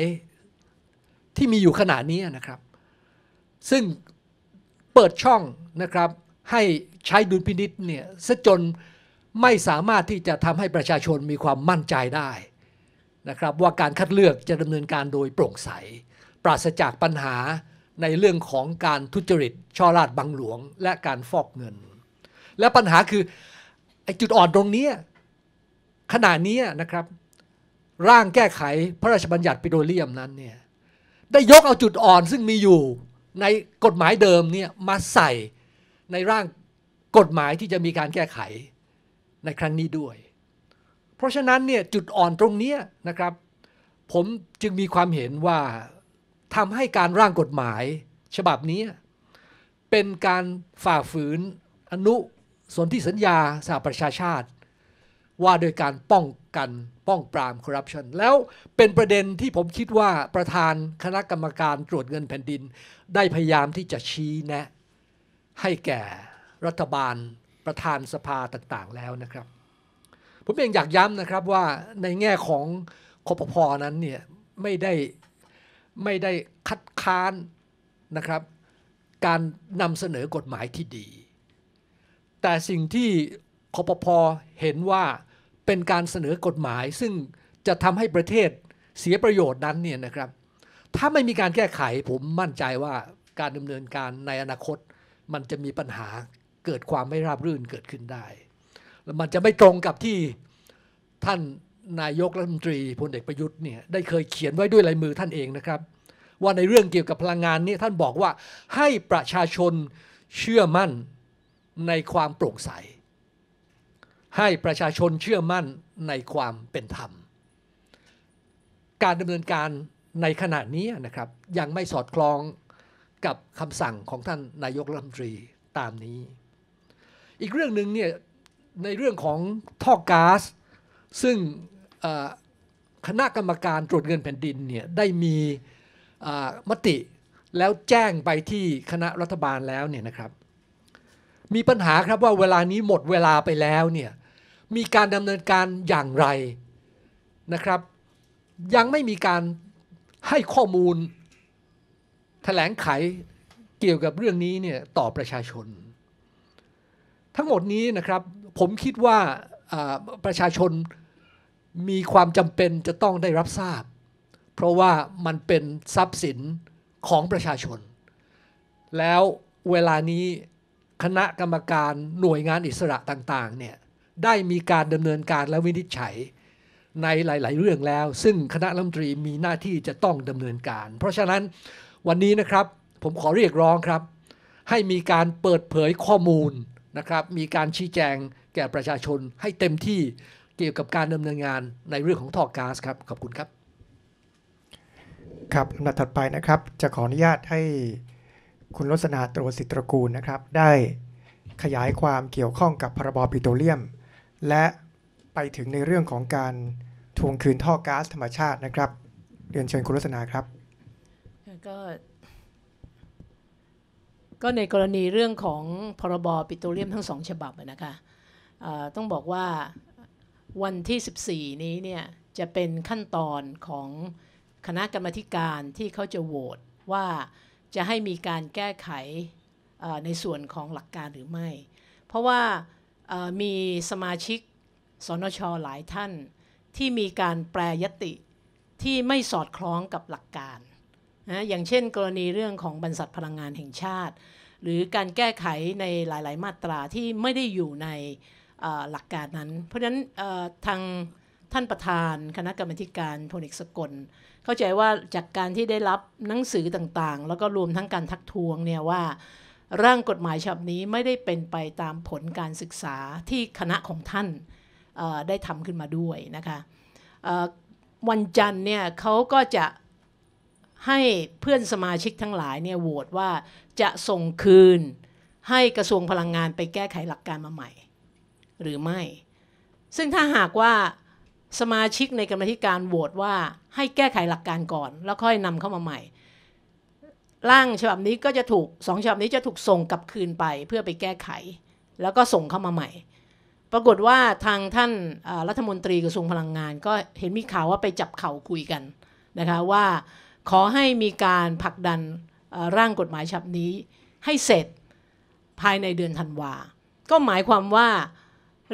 ที่มีอยู่ขณะนี้นะครับ ซึ่งเปิดช่องนะครับให้ใช้ดุลพินิษเนี่ยซะจนไม่สามารถที่จะทำให้ประชาชนมีความมั่นใจได้นะครับว่าการคัดเลือกจะดำเนินการโดยโปร่งใส ปราศจากปัญหาในเรื่องของการทุจริตช่อราดบังหลวง และการฟอกเงิน และปัญหาคือไอ้จุดอ่อนตรงนี้ขณะนี้นะครับ ร่างแก้ไขพระราชบัญญัติปิโตรเลียมนั้นเนี่ยได้ยกเอาจุดอ่อนซึ่งมีอยู่ในกฎหมายเดิมเนี่ยมาใส่ในร่างกฎหมายที่จะมีการแก้ไขในครั้งนี้ด้วย เพราะฉะนั้นเนี่ยจุดอ่อนตรงนี้นะครับ ผมจึงมีความเห็นว่าทำให้การร่างกฎหมายฉบับนี้ เป็นการฝ่าฝืน อนุ สนธิสัญญาสหประชาชาติ ว่าโดยการป้องกันป้องปรามคอร์รัปชันแล้วเป็นประเด็นที่ผมคิดว่าประธานคณะกรรมการตรวจเงินแผ่นดิน ได้พยายามที่จะชี้แนะให้แก่รัฐบาลประธานสภาต่างๆแล้วนะครับ ผมเองอยากย้ำนะครับว่าในแง่ของคอปพนั้นเนี่ยไม่ได้ไม่ได้คัดค้านนะครับการนำเสนอกฎหมายที่ดี แต่สิ่งที่คอปพเห็นว่าเป็นการเสนอกฎหมายซึ่งจะทำให้ประเทศเสียประโยชน์นั้นเนี่ยนะครับ ถ้าไม่มีการแก้ไขผมมั่นใจว่าการดำเนินการในอนาคตมันจะมีปัญหาเกิดความไม่ราบรื่นเกิดขึ้นได้ แล้วมันจะไม่ตรงกับที่ท่านนายกรัฐมนตรีพลเอกประยุทธ์เนี่ยได้เคยเขียนไว้ด้วยลายมือท่านเองนะครับว่าในเรื่องเกี่ยวกับพลังงานนี้ท่านบอกว่าให้ประชาชนเชื่อมั่นในความโปร่งใสให้ประชาชนเชื่อมั่นในความเป็นธรรม การดำเนินการในขณะนี้นะครับยังไม่สอดคล้องกับคำสั่งของท่านนายกรัฐมนตรี ตามนี้ อีกเรื่องหนึ่งเนี่ยในเรื่องของท่อก๊าซซึ่งคณะกรรมการตรวจเงินแผ่นดินเนี่ยได้มีมติแล้วแจ้งไปที่คณะรัฐบาลแล้วเนี่ยนะครับ มีปัญหาครับว่าเวลานี้หมดเวลาไปแล้วเนี่ยมีการดำเนินการอย่างไรนะครับยังไม่มีการให้ข้อมูลถแถลงไขเกี่ยวกับเรื่องนี้เนี่ยต่อประชาชน ทั้งหมดนี้นะครับผมคิดว่าประชาชนมีความจำเป็นจะต้องได้รับทราบ เพราะว่ามันเป็นทรัพย์สินของประชาชน แล้วเวลานี้คณะกรรมการหน่วยงานอิสระต่างๆเนี่ยได้มีการดำเนินการและวินิจฉัยในหลาย ๆเรื่องแล้ว ซึ่งคณะรัฐมนตรีมีหน้าที่จะต้องดำเนินการ เพราะฉะนั้นวันนี้นะครับ ผมขอเรียกร้องครับ ให้มีการเปิดเผยข้อมูลนะครับ มีการชี้แจงแก่ประชาชนให้เต็มที่เกี่ยวกับการดำเนินงานในเรื่องของท่อก๊าซครับขอบคุณครับ ครับลำดับถัดไปนะครับจะขออนุญาตให้คุณลสนาตรวสิตรกูลนะครับ ได้ขยายความเกี่ยวข้องกับพรบปิโตรเลียม และไปถึงในเรื่องของการทวงคืนท่อก๊าซธรรมชาตินะครับเรียนเชิญคุณลสนาครับก็ก็ในกรณีเรื่องของพรบปิโตรเลียมทั้งสองฉบับนะคะต้องบอกว่าวันที่ 14 นี้เนี่ยจะเป็นขั้นตอนของคณะกรรมการที่เขาจะโหวตว่าจะให้มีการแก้ไขในส่วนของหลักการหรือไม่ เพราะว่ามีสมาชิกสนชหลายท่าน ที่มีการแปรยติที่ไม่สอดคล้องกับหลักการนะอย่างเช่น กรณีเรื่องของบรรษัทพลังงานแห่งชาติ หรือการแก้ไขในหลายๆ มาตราที่ไม่ได้อยู่ในหลักการนั้น เพราะฉะนั้นทางท่านประธาน คณะกรรมการพลเอกสกลเข้าใจว่าจากการที่ได้รับหนังสือต่าง ๆ แล้วก็รวมทั้งการทักท้วงเนี่ยว่าร่างกฎหมายฉบับนี้ไม่ได้เป็นไปตามผลการศึกษาที่คณะของท่านได้ทำขึ้นมาด้วยนะคะวันจันทร์เนี่ยเขาก็จะให้เพื่อนสมาชิกทั้งหลายเนี่ยโหวตว่าจะส่งคืน ให้กระทรวงพลังงานไปแก้ไขหลักการมาใหม่ หรือไม่ ซึ่งถ้าหากว่าสมาชิกในกรรมธิการโหวตว่าให้แก้ไขหลักการก่อน แล้วค่อยนำเข้ามาใหม่ร่างฉบับนี้ก็จะถูกสองฉบับนี้จะถูกส่งกลับคืนไปเพื่อไปแก้ไข แล้วก็ส่งเข้ามาใหม่ ปรากฏว่าทางท่านรัฐมนตรีกระทรวงพลังงาน ก็เห็นมีข่าวว่าไปจับเข่าคุยกันนะคะว่าขอให้มีการผลักดันร่างกฎหมายฉบับนี้ ให้เสร็จภายในเดือนธันวา ก็หมายความว่า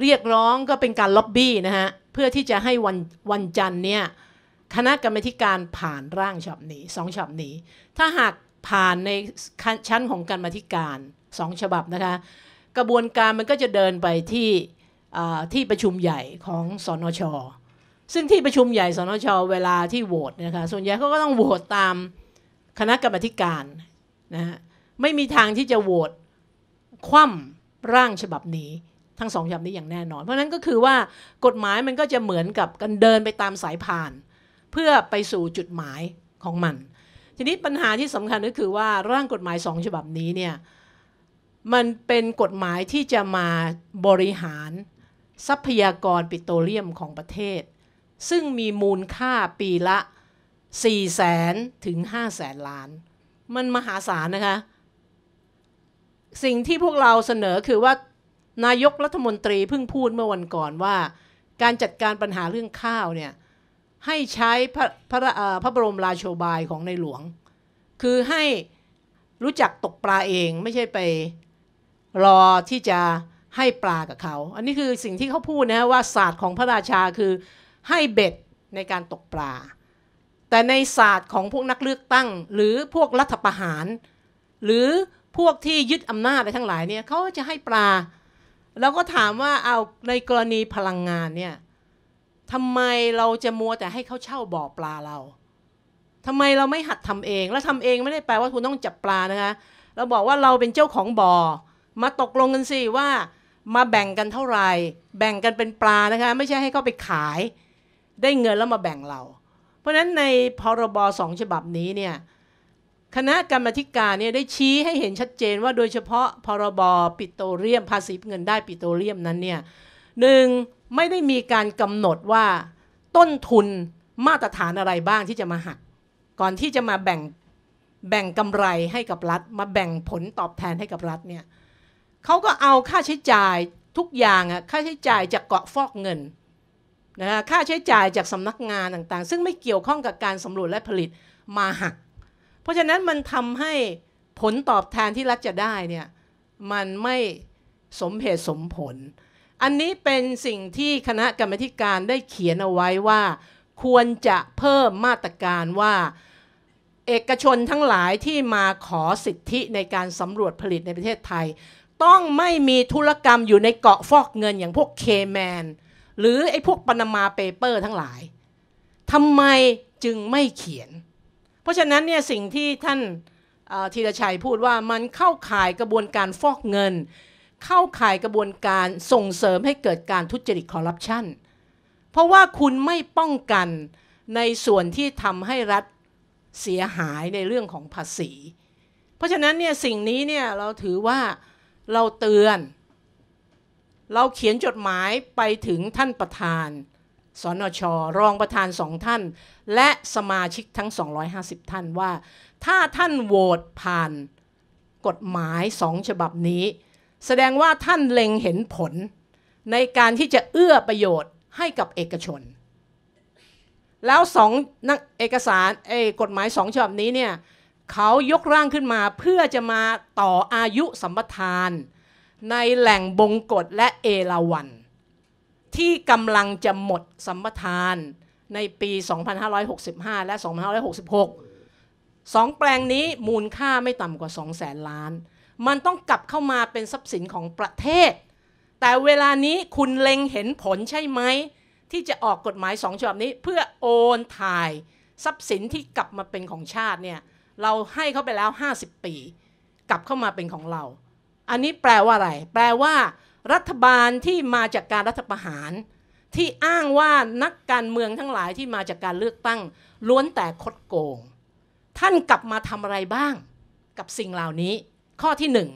เรียกร้องก็เป็นการล็อบบี้นะฮะเพื่อที่จะให้วันวันจันทร์เนี่ยคณะกรรมการผ่านร่างฉบับนี้สองฉบับนี้ ถ้าหากผ่านในชั้นของการมาธิการสองฉบับนะคะกระบวนการมันก็จะเดินไปที่ที่ประชุมใหญ่ของสอนชซึ่งที่ประชุมใหญ่สนชเวลาที่โหวตนะคะส่วนใหญ่เขาก็ต้องโหวตตามคณะกรรมการนะฮะไม่มีทางที่จะโหวตคว่ำร่างฉบับนี้ทั้งสองฉบับนี้อย่างแน่นอน เพราะนั้นก็คือว่ากฎหมายมันก็จะเหมือนกับกันเดินไปตามสายผ่าน เพื่อไปสู่จุดหมายของมัน ทีนี้ปัญหาที่สำคัญก็คือว่าร่างกฎหมายสองฉบับนี้เนี่ยมันเป็นกฎหมายที่จะมาบริหารทรัพยากรปิโตรเลียมของประเทศซึ่งมีมูลค่าปีละ4 0 0แสนถึง5 0 0แสนล้าน มันมหาศาลนะคะ สิ่งที่พวกเราเสนอคือว่านายกรัฐมนตรีเพิ่งพูดเมื่อวันก่อนว่าการจัดการปัญหาเรื่องข้าวเนี่ยให้ใช้พระพระพระบรมราโชบายของในหลวง คือให้รู้จักตกปลาเองไม่ใช่ไป รอที่จะให้ปลากับเขา อันนี้คือสิ่งที่เขาพูดนะว่าศาสตร์ของพระราชาคือให้เบ็ดในการตกปลา แต่ในศาสตร์ของพวกนักเลือกตั้ง หรือพวกรัฐประหาร หรือพวกที่ยึดอำนาจอะไรทั้งหลายเนี่ยเขาจะให้ปลา แล้วก็ถามว่าเอาในกรณีพลังงานเนี่ยทำไมเราจะมัวแต่ให้เขาเช่าบ่อปลาเราทำไมเราไม่หัดทำเอง แล้วทำเองไม่ได้แปลว่าคุณต้องจับปลานะคะ เราบอกว่าเราเป็นเจ้าของบ่อ มาตกลงกันสิว่า มาแบ่งกันเท่าไหร่แบ่งกันเป็นปลานะคะไม่ใช่ให้เขาไปขายได้เงินแล้วมาแบ่งเรา เพราะฉะนั้นในพรบสองฉบับนี้เนี่ยคณะกรรมธิการเนี่ยได้ชี้ให้เห็นชัดเจนว่าโดยเฉพาะพรบปิโตรเลียมภาษีเงินได้ปิโตรเลียมนั้นเนี่ยหนึ่งไม่ได้มีการกำหนดว่าต้นทุนมาตรฐานอะไรบ้างที่จะมาหัก ก่อนที่จะมาแบ่งแบ่งกำไรให้กับรัฐ มาแบ่งผลตอบแทนให้กับรัฐเนี่ยเขาก็เอาค่าใช้จ่ายทุกอย่างอะค่าใช้จ่ายจากเกาะฟอกเงินนะค่าใช้จ่ายจากสำนักงานต่างๆ ซึ่งไม่เกี่ยวข้องกับการสำรวจและผลิตมาหัก เพราะฉะนั้นมันทำให้ผลตอบแทนที่รัฐจะได้เนี่ยมันไม่สมเหตุสมผล อันนี้เป็นสิ่งที่คณะกรรมการได้เขียนเอาไว้ว่า ควรจะเพิ่มมาตรการว่าเอกชนทั้งหลายที่มาขอสิทธิในการสำรวจผลิตในประเทศไทย ต้องไม่มีธุรกรรมอยู่ในเกาะฟอกเงินอย่างพวกเคแมนหรือไอ้พวกปนามาเปเปอร์ทั้งหลายทำไมจึงไม่เขียน เพราะฉะนั้นเนี่ยสิ่งที่ท่านธีรชัยพูดว่ามันเข้าข่ายกระบวนการฟอกเงิน เข้าข่ายกระบวนการส่งเสริมให้เกิดการทุจริตคอร์รัปชันเพราะว่าคุณไม่ป้องกันในส่วนที่ทำให้รัฐเสียหายในเรื่องของภาษี เพราะฉะนั้นเนี่ยสิ่งนี้เนี่ยเราถือว่าเราเตือนเราเขียนจดหมายไปถึงท่านประธาน สนช รองประธานสองท่าน และสมาชิกทั้ง 250 ท่านว่า ถ้าท่านโหวตผ่าน กฎหมายสองฉบับนี้ แสดงว่าท่านเล็งเห็นผล ในการที่จะเอื้อประโยชน์ให้กับเอกชน แล้วสองนักเอกสารไอ้กฎหมายสองฉบับนี้เนี่ยเขายกร่างขึ้นมาเพื่อจะมาต่ออายุสัมปทานในแหล่งบงกฎและเอราวันที่กำลังจะหมดสัมปทานในปี 2565 และ 2566 สองแปลงนี้มูลค่าไม่ต่ำกว่า 2 0 0แสนล้าน มันต้องกลับเข้ามาเป็นทรัพย์สินของประเทศ แต่เวลานี้คุณเล็งเห็นผลใช่ไหม ที่จะออกกฎหมายสองฉบับนี้เพื่อโอนถ่ายทรัพย์สินที่กลับมาเป็นของชาติเนี่ยเราให้เขาไปแล้ว 50 ปี กลับเข้ามาเป็นของเราอันนี้แปลว่าอะไร แปลว่ารัฐบาลที่มาจากการรัฐประหาร ที่อ้างว่านักการเมืองทั้งหลายที่มาจากการเลือกตั้ง ล้วนแต่คดโกง ท่านกลับมาทำอะไรบ้าง กับสิ่งเหล่านี้ ข้อที่หนึ่ง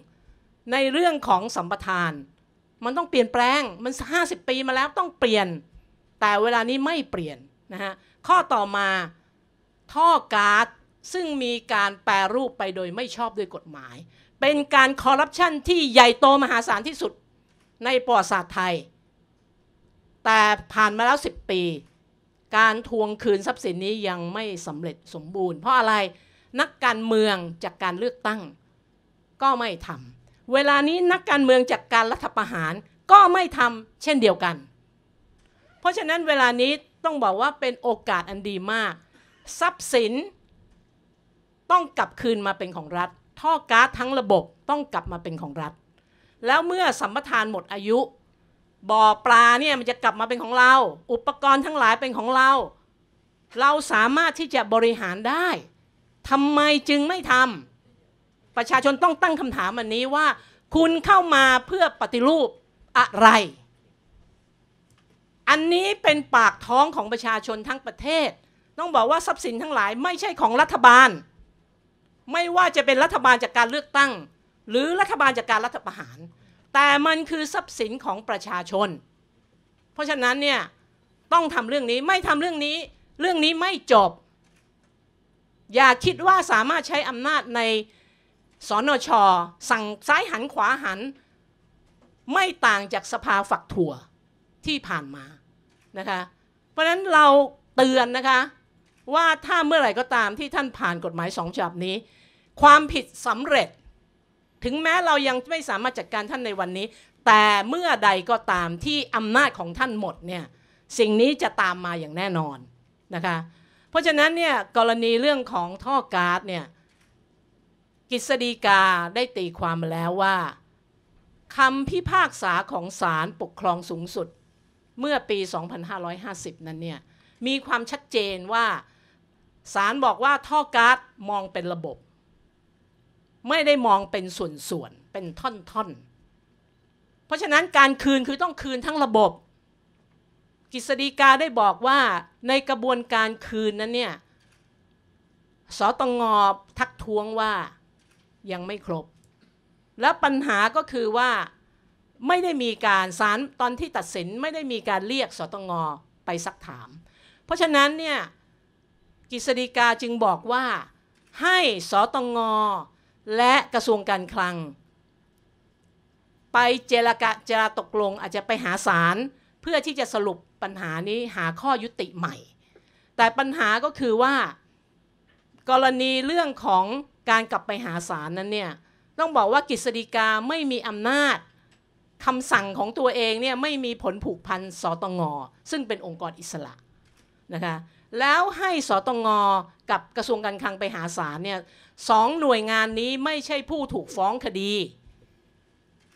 ในเรื่องของสัมปทาน มันต้องเปลี่ยนแปลง มัน 50 ปีมาแล้วต้องเปลี่ยน แต่เวลานี้ไม่เปลี่ยนนะฮะข้อต่อมา ท่อก๊าซซึ่งมีการแปรรูปไปโดยไม่ชอบด้วยกฎหมายเป็นการคอร์รัปชันที่ใหญ่โตมหาศาลที่สุดในประวัติศาสตร์ไทย แต่ผ่านมาแล้ว 10 ปี การทวงคืนทรัพย์สินนี้ยังไม่สำเร็จสมบูรณ์ เพราะอะไร นักการเมืองจากการเลือกตั้งก็ไม่ทำ เวลานี้นักการเมืองจากการรัฐประหารก็ไม่ทำเช่นเดียวกัน เพราะฉะนั้นเวลานี้ต้องบอกว่าเป็นโอกาสอันดีมาก ทรัพย์สิน ต้องกลับคืนมาเป็นของรัฐท่อก๊าซทั้งระบบต้องกลับมาเป็นของรัฐ แล้วเมื่อสัมปทานหมดอายุ บ่อปลาเนี่ยมันจะกลับมาเป็นของเรา อุปกรณ์ทั้งหลายเป็นของเรา เราสามารถที่จะบริหารได้ทำไมจึงไม่ทำประชาชนต้องตั้งคำถามอันนี้ว่าคุณเข้ามาเพื่อปฏิรูปอะไร อันนี้เป็นปากท้องของประชาชนทั้งประเทศ ต้องบอกว่าทรัพย์สินทั้งหลาย ไม่ใช่ของรัฐบาลไม่ว่าจะเป็นรัฐบาลจากการเลือกตั้ง หรือรัฐบาลจากการรัฐประหาร แต่มันคือทรัพย์สินของประชาชน เพราะฉะนั้นเนี่ยต้องทำเรื่องนี้ไม่ทำเรื่องนี้ เรื่องนี้ไม่จบ อย่าคิดว่าสามารถใช้อำนาจในสนชสั่งซ้ายหันขวาหัน ไม่ต่างจากสภาฝักถั่วที่ผ่านมานะคะเพราะฉะนั้นเราเตือนนะคะว่าถ้าเมื่อไหร่ก็ตามที่ท่านผ่านกฎหมายสองฉบับ นี้ ความผิดสำเร็จ ถึงแม้เรายังไม่สามารถจัดการท่านในวันนี้ แต่เมื่อใดก็ตามที่อำนาจของท่านหมดเนี่ยสิ่งนี้จะตามมาอย่างแน่นอนนะคะเพราะฉะนั้นเนี่ยกรณีเรื่องของท่อก๊าซเนี่ยกฤษฎีกาได้ตีความมาแล้วว่าคำพิพากษาของศาลปกครองสูงสุดเมื่อปี 2550 นั้นเนี่ยมีความชัดเจนว่าสารบอกว่าท่อก๊าซมองเป็นระบบ ไม่ได้มองเป็นส่วนๆเป็นท่อนๆ เพราะฉะนั้นการคืนคือต้องคืนทั้งระบบ กฤษฎีกาได้บอกว่าในกระบวนการคืนนั้นเนี่ยสตงงทักท้วงว่ายังไม่ครบ และปัญหาก็คือว่าไม่ได้มีการสารตอนที่ตัดสินไม่ได้มีการเรียกสตงไปสักถาม เพราะฉะนั้นเนี่ยกฤษฎีกาจึงบอกว่าให้สตงงและกระทรวงการคลัง ไปเจรกะเจรตกลงอาจจะไปหาศาลเพื่อที่จะสรุปปัญหานี้หาข้อยุติใหม่ แต่ปัญหาก็คือว่า กรณีเรื่องของการกลับไปหาศาลนั้นเนี่ยต้องบอกว่ากฤษฎีกาไม่มีอำนาจคำสั่งของตัวเองเนี่ยไม่มีผลผูกพันสตงซึ่งเป็นองค์กรอิสระนะคะแล้วให้สตงกับกระทรวงการคลังไปหาศาลเนี่ยสองหน่วยงานนี้ไม่ใช่ผู้ถูกฟ้องคดี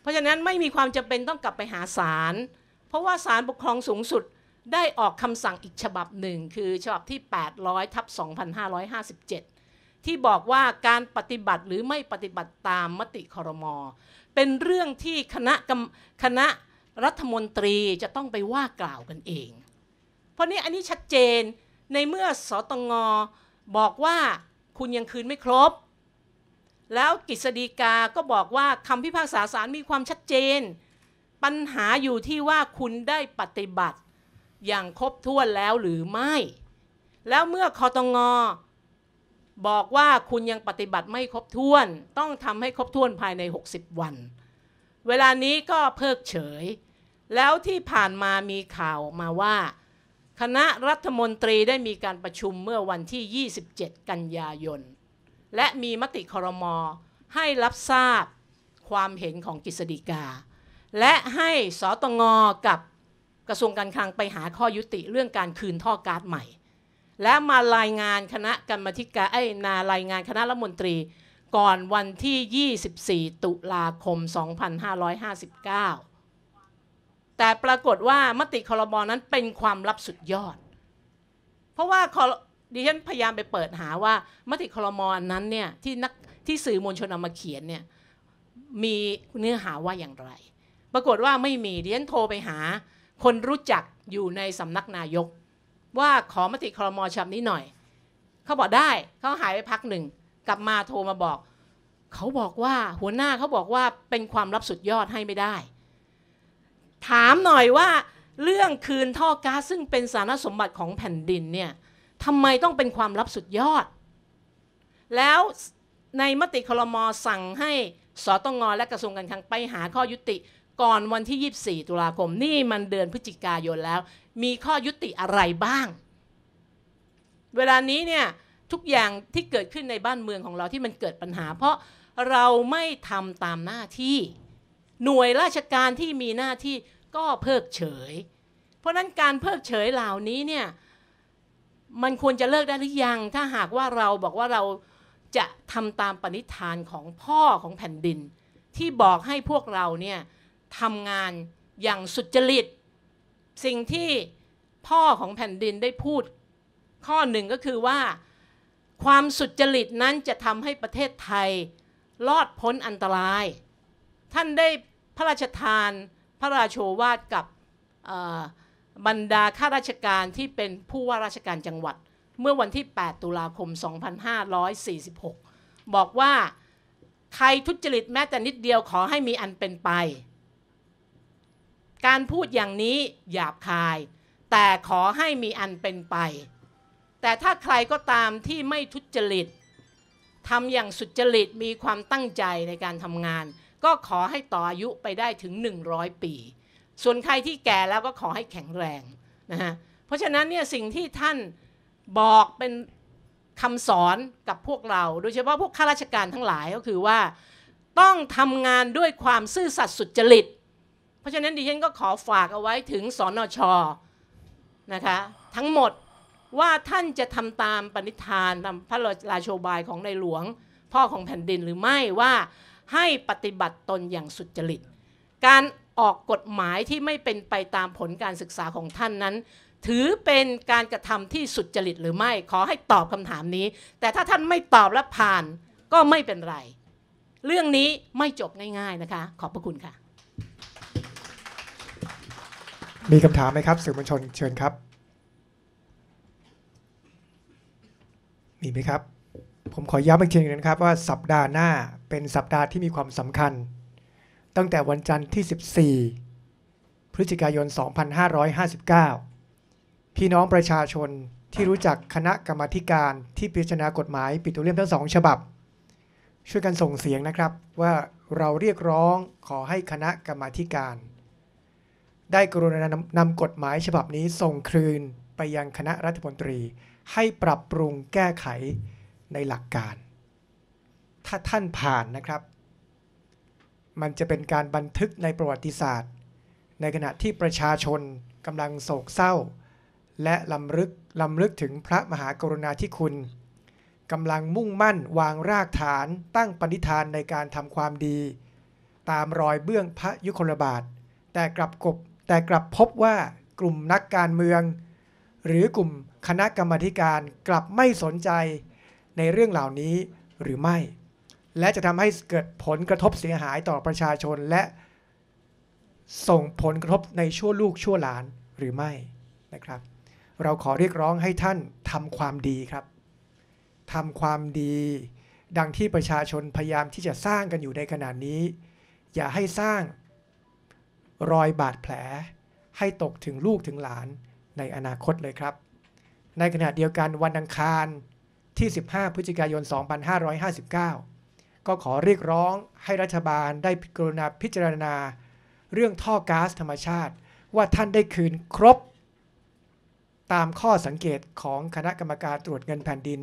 เพราะฉะนั้นไม่มีความจำเป็นต้องกลับไปหาศาลเพราะว่าศาลปกครองสูงสุดได้ออกคำสั่งอีกฉบับหนึ่งคือฉบับที่ 800 ทับ2557 ที่บอกว่าการปฏิบัติหรือไม่ปฏิบัติตามมติคอรมอเป็นเรื่องที่คณะคณะรัฐมนตรีจะต้องไปว่ากล่าวกันเอง เพราะนี้อันนี้ชัดเจนในเมื่อสตงอบอกว่าคุณยังคืนไม่ครบ แล้วกฤษฎีกาก็บอกว่าคำพิพากษาศาลมีความชัดเจน ปัญหาอยู่ที่ว่าคุณได้ปฏิบัติ อย่างครบถ้วนแล้วหรือไม่ แล้วเมื่อคอตงอบอกว่าคุณยังปฏิบัติไม่ครบถ้วนต้องทำให้ครบถ้วนภายใน 60 วัน เวลานี้ก็เพิกเฉย แล้วที่ผ่านมามีข่าวมาว่าคณะรัฐมนตรีได้มีการประชุมเมื่อวันที่ 27 กันยายน และมีมติครม ให้รับทราบความเห็นของกฤษฎีกา และให้สตงกับกระทรวงการคลังไปหาข้อยุติเรื่องการคืนท่อก๊าซใหม่ และมารายงานคณะกรรมิการไอ้ นารายงานคณะรัฐมนตรีก่อนวันที่ 24 ตุลาคม 2559แต่ปรากฏว่ามติคอรมอนั้นเป็นความลับสุดยอด เพราะว่าดิฉันพยายามไปเปิดหาว่ามติคอรมอนั้นเนี่ยที่นักที่สื่อมวลชนเอามาเขียนเนี่ยมีเนื้อหาว่าอย่างไร ปรากฏว่าไม่มีดิฉันโทรไปหา คนรู้จักอยู่ในสำนักนายก ว่าขอมติคอรมอฉบับนี้หน่อยเขาบอกได้เขาหายไปพักหนึ่ง กลับมาโทรมาบอกเขาบอกว่าหัวหน้าเขาบอกว่าเป็นความลับสุดยอดให้ไม่ได้ถามหน่อยว่าเรื่องคืนท่อก๊าซซึ่งเป็นสารสมบัติของแผ่นดินเนี่ยทำไมต้องเป็นความลับสุดยอด แล้วในมติคลมสั่งให้สตงและกระทรวงการคลังไปหาข้อยุติก่อนวันที่ 24 ตุลาคม นี่มันเดือนพฤศจิกายนแล้ว มีข้อยุติอะไรบ้าง เวลานี้เนี่ย ทุกอย่างที่เกิดขึ้นในบ้านเมืองของเราที่มันเกิดปัญหา เพราะเราไม่ทำตามหน้าที่หน่วยราชการที่มีหน้าที่ก็เพิกเฉย เพราะนั้นการเพิกเฉยเหล่านี้เนี่ย มันควรจะเลิกได้หรือยัง ถ้าหากว่าเราบอกว่าเราจะทำตามปณิธานของพ่อของแผ่นดิน ที่บอกให้พวกเราเนี่ยทำงานอย่างสุจริตสิ่งที่พ่อของแผ่นดินได้พูด ข้อหนึ่งก็คือว่าความสุจริตนั้นจะทำให้ประเทศไทยรอดพ้นอันตรายท่านได้พระราชทานพระราโชวาทกับบรรดาข้าราชการที่เป็นผู้ว่าราชการจังหวัด เมื่อวันที่ 8 ตุลาคม 2546 บอกว่าใครทุจริตแม้แต่นิดเดียวขอให้มีอันเป็นไป การพูดอย่างนี้หยาบคาย แต่ขอให้มีอันเป็นไป แต่ถ้าใครก็ตามที่ไม่ทุจริตทำอย่างสุจริตมีความตั้งใจในการทำงานก็ขอให้ต่ออายุไปได้ถึง 100 ปี ส่วนใครที่แก่แล้วก็ขอให้แข็งแรงนะฮะ เพราะฉะนั้นเนี่ยสิ่งที่ท่านบอกเป็นคำสอนกับพวกเราโดยเฉพาะพวกข้าราชการทั้งหลายก็คือว่าต้องทำงานด้วยความซื่อสัตย์สุจริต เพราะฉะนั้นดิฉันก็ขอฝากเอาไว้ถึงสนชนะคะทั้งหมดว่าท่านจะทำตามปณิธานตามพระราชโชบายของในหลวง พ่อของแผ่นดินหรือไม่ว่าให้ปฏิบัติตนอย่างสุจริต การออกกฎหมายที่ไม่เป็นไปตามผลการศึกษาของท่านนั้น ถือเป็นการกระทำที่สุจริตหรือไม่ ขอให้ตอบคำถามนี้ แต่ถ้าท่านไม่ตอบและผ่าน ก็ไม่เป็นไร เรื่องนี้ไม่จบง่ายๆนะคะ ขอบพระคุณค่ะ มีคำถามไหมครับสื่อมวลชนเชิญครับ มีไหมครับผมขอย้ำอีกทีนึงนะครับว่าสัปดาห์หน้าเป็นสัปดาห์ที่มีความสำคัญ ตั้งแต่วันจันทร์ที่ 14 พฤศจิกายน 2559 พี่น้องประชาชนที่รู้จักคณะกรรมการที่พิจารณากฎหมายปิโตรเลียมทั้งสองฉบับ ช่วยกันส่งเสียงนะครับว่าเราเรียกร้องขอให้คณะกรรมการ ได้กรุณานำกฎหมายฉบับนี้ส่งคืนไปยังคณะรัฐมนตรี ให้ปรับปรุงแก้ไขในหลักการ ถ้าท่านผ่านนะครับ มันจะเป็นการบันทึกในประวัติศาสตร์ ในขณะที่ประชาชนกำลังโศกเศร้า และลำลึกลำลึกถึงพระมหากรุณาธิคุณกำลังมุ่งมั่นวางรากฐาน ตั้งปณิธานในการทำความดี ตามรอยเบื้องพระยุคลบาท แต่กลับกบแต่กลับพบว่ากลุ่มนักการเมือง หรือกลุ่มคณะกรรมการกลับไม่สนใจในเรื่องเหล่านี้หรือไม่ และจะทำให้เกิดผลกระทบเสียหายต่อประชาชนและส่งผลกระทบในชั่วลูกชั่วหลานหรือไม่นะครับ เราขอเรียกร้องให้ท่านทำความดีครับทำความดี ดังที่ประชาชนพยายามที่จะสร้างกันอยู่ในขณะนี้ อย่าให้สร้างรอยบาดแผล ให้ตกถึงลูกถึงหลานในอนาคตเลยครับ ในขณะเดียวกันวันอังคารที่ 15 พฤศจิกายน 2559 ก็ขอเรียกร้องให้รัฐบาลได้กรุณาพิจารณา เรื่องท่อก๊าซธรรมชาติ ว่าท่านได้คืนครบ ตามข้อสังเกตของคณะกรรมการตรวจเงินแผ่นดิน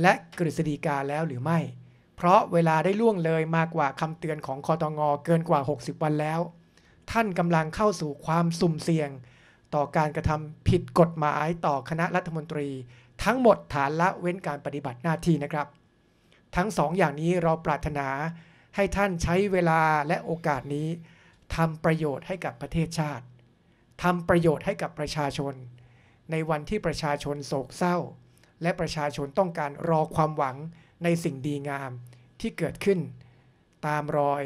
และกฤษฎีกาแล้วหรือไม่ เพราะเวลาได้ล่วงเลยมากกว่าคำเตือนของคอตงอเกินกว่า 60 วันแล้ว ท่านกำลังเข้าสู่ความสุ่มเสี่ยง ต่อการกระทำผิดกฎหมายต่อคณะรัฐมนตรีทั้งหมดฐานละเว้นการปฏิบัติหน้าที่นะครับ ทั้งสองอย่างนี้เราปรารถนาให้ท่านใช้เวลาและโอกาสนี้ทำประโยชน์ให้กับประเทศชาติทำประโยชน์ให้กับประชาชน ในวันที่ประชาชนโศกเศร้า และประชาชนต้องการรอความหวังในสิ่งดีงามที่เกิดขึ้น ตามรอย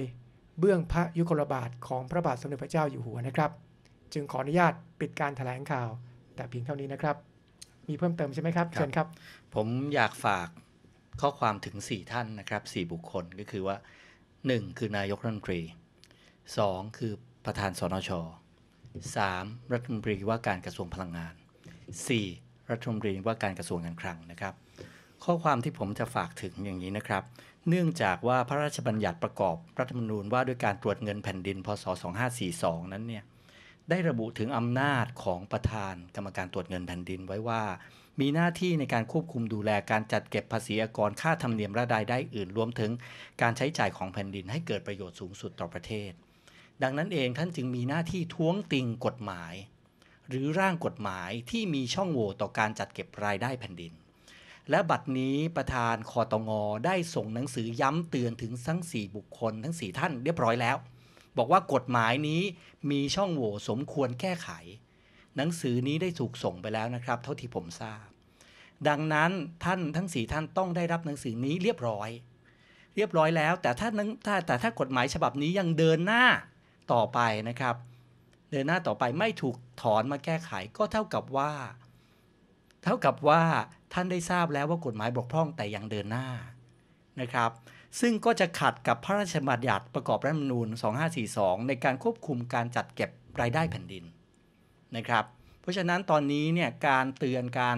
เบื้องพระยุคลบาทของพระบาทสมเด็จพระเจ้าอยู่หัวนะครับ จึงขออนุญาตปิดการถแถลงข่าว แต่เพียงเท่านี้นะครับมีเพิ่มเติมใช่ไหมครับเชิญครับผมอยากฝากข้อความถึง 4 ท่านนะครับ4บุคคลก็คือว่า 1. คือนายกรัฐมนตรี 2. คือประธานสนช 3. รัฐมนตรีว่าการกระทรวงพลังงาน 4. รัฐมนตรีว่าการกระทรวงการคลังนะครับ ข้อความที่ผมจะฝากถึงอย่างนี้นะครับ เนื่องจากว่าพระราชบัญญัติประกอบรัฐธรรมนูญว่าด้วยการตรวจเงินแผ่นดินพศ2542นั้นเนี่ยได้ระบุถึงอำนาจของประธานกรรมการตรวจเงินแผ่นดินไว้ว่ามีหน้าที่ในการควบคุมดูแลการจัดเก็บภาษีอากรค่าธรรมเนียมรายได้อื่นรวมถึงการใช้จ่ายของแผ่นดินให้เกิดประโยชน์สูงสุดต่อประเทศ ดังนั้นเองท่านจึงมีหน้าที่ท้วงติงกฎหมาย หรือร่างกฎหมายที่มีช่องโหว่ต่อการจัดเก็บรายได้แผ่นดิน และบัดนี้ประธานคอตงอได้ส่งหนังสือย้ำเตือนถึงทั้ง4บุคคลทั้ง4ท่านเรียบร้อยแล้วบอกว่ากฎหมายนี้มีช่องโหว่สมควรแก้ไข หนังสือนี้ได้ถูกส่งไปแล้วนะครับเท่าที่ผมทราบ ดังนั้นท่านทั้งสี่ท่านต้องได้รับหนังสือนี้เรียบร้อย เรียบร้อยแล้วแต่ถ้าถ้าแต่ถ้ากฎหมายฉบับนี้ยังเดินหน้าต่อไปนะครับ เดินหน้าต่อไปไม่ถูกถอนมาแก้ไข ก็เท่ากับว่า เท่ากับว่าท่านได้ทราบแล้วว่ากฎหมายบกพร่องแต่ยังเดินหน้านะครับซึ่งก็จะขัดกับพระราชบัญญัติประกอบรัฐธรรมนูญ2542 ในการควบคุมการจัดเก็บรายได้แผ่นดินนะครับ เพราะฉะนั้นตอนนี้เนี่ยการเตือนการ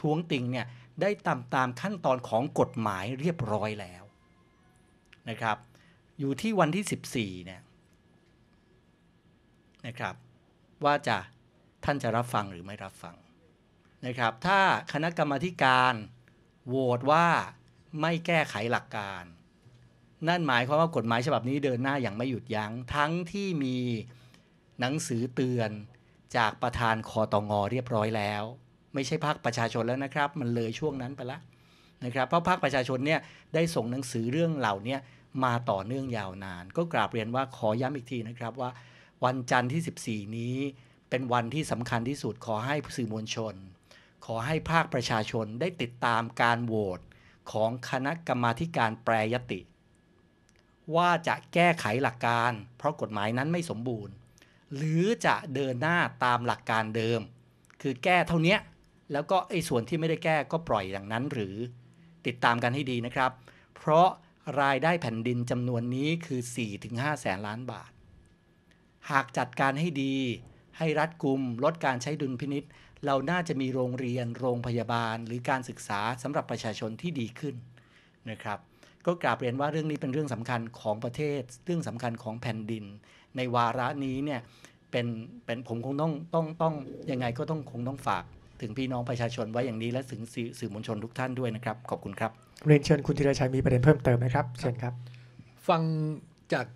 ท้วงติงเนี่ยได้ตามตามขั้นตอนของกฎหมายเรียบร้อยแล้วนะครับอยู่ที่วันที่ 14เนี่ยนะครับว่าจะท่านจะรับฟังหรือไม่รับฟังนะครับถ้าคณะกรรมาการโหวตว่าไม่แก้ไขหลักการนั่นหมายความว่ากฎหมายฉบับนี้เดินหน้าอย่างไม่หยุดยัง้งทั้งที่มีหนังสือเตือนจากประธานคอตองอเรียบร้อยแล้ว ไม่ใช่ภาคประชาชนแล้วนะครับ มันเลยช่วงนั้นไปละนะครับเพราะภาคประชาชนเนี่ยได้ส่งหนังสือเรื่องเหล่านี้มาต่อเนื่องยาวนาน ก็กราบเรียนว่าขอย้ำอีกทีนะครับว่าวันจันทร์ที่ 14 นี้เป็นวันที่สำคัญที่สุดขอให้สื่อมวลชน ขอให้ภาคประชาชนได้ติดตามการโหวตของคณะกรรมาการแปรยติว่าจะแก้ไขหลักการ เพราะกฎหมายนั้นไม่สมบูรณ์ หรือจะเดินหน้าตามหลักการเดิม คือแก้เท่านี้แล้วก็ไอ้ส่วนที่ไม่ได้แก้ก็ปล่อยอย่างนั้น หรือติดตามกันให้ดีนะครับ เพราะรายได้แผ่นดินจำนวนนี้คือ 4-5แสนล้านบาท หากจัดการให้ดี ให้รัดกุม ลดการใช้ดุลพินิษเราน่าจะมีโรงเรียนโรงพยาบาล หรือการศึกษาสำหรับประชาชนที่ดีขึ้นนะครับก็กราบเรียนว่าเรื่องนี้เป็นเรื่องสำคัญของประเทศ เรื่องสำคัญของแผ่นดิน ในวาระนี้เนี่ย เป็น เป็นผมคงต้องต้องต้อง ยังไง ก็ต้องคงต้องฝากถึงพี่น้องประชาชนไว้อย่างนี้ และถึงสื่อมวลชนทุกท่านด้วยนะครับขอบคุณครับเรียนเชิญคุณธีรชัยมีประเด็นเพิ่มเติมไหมครับเชิญครับ ฟังจาก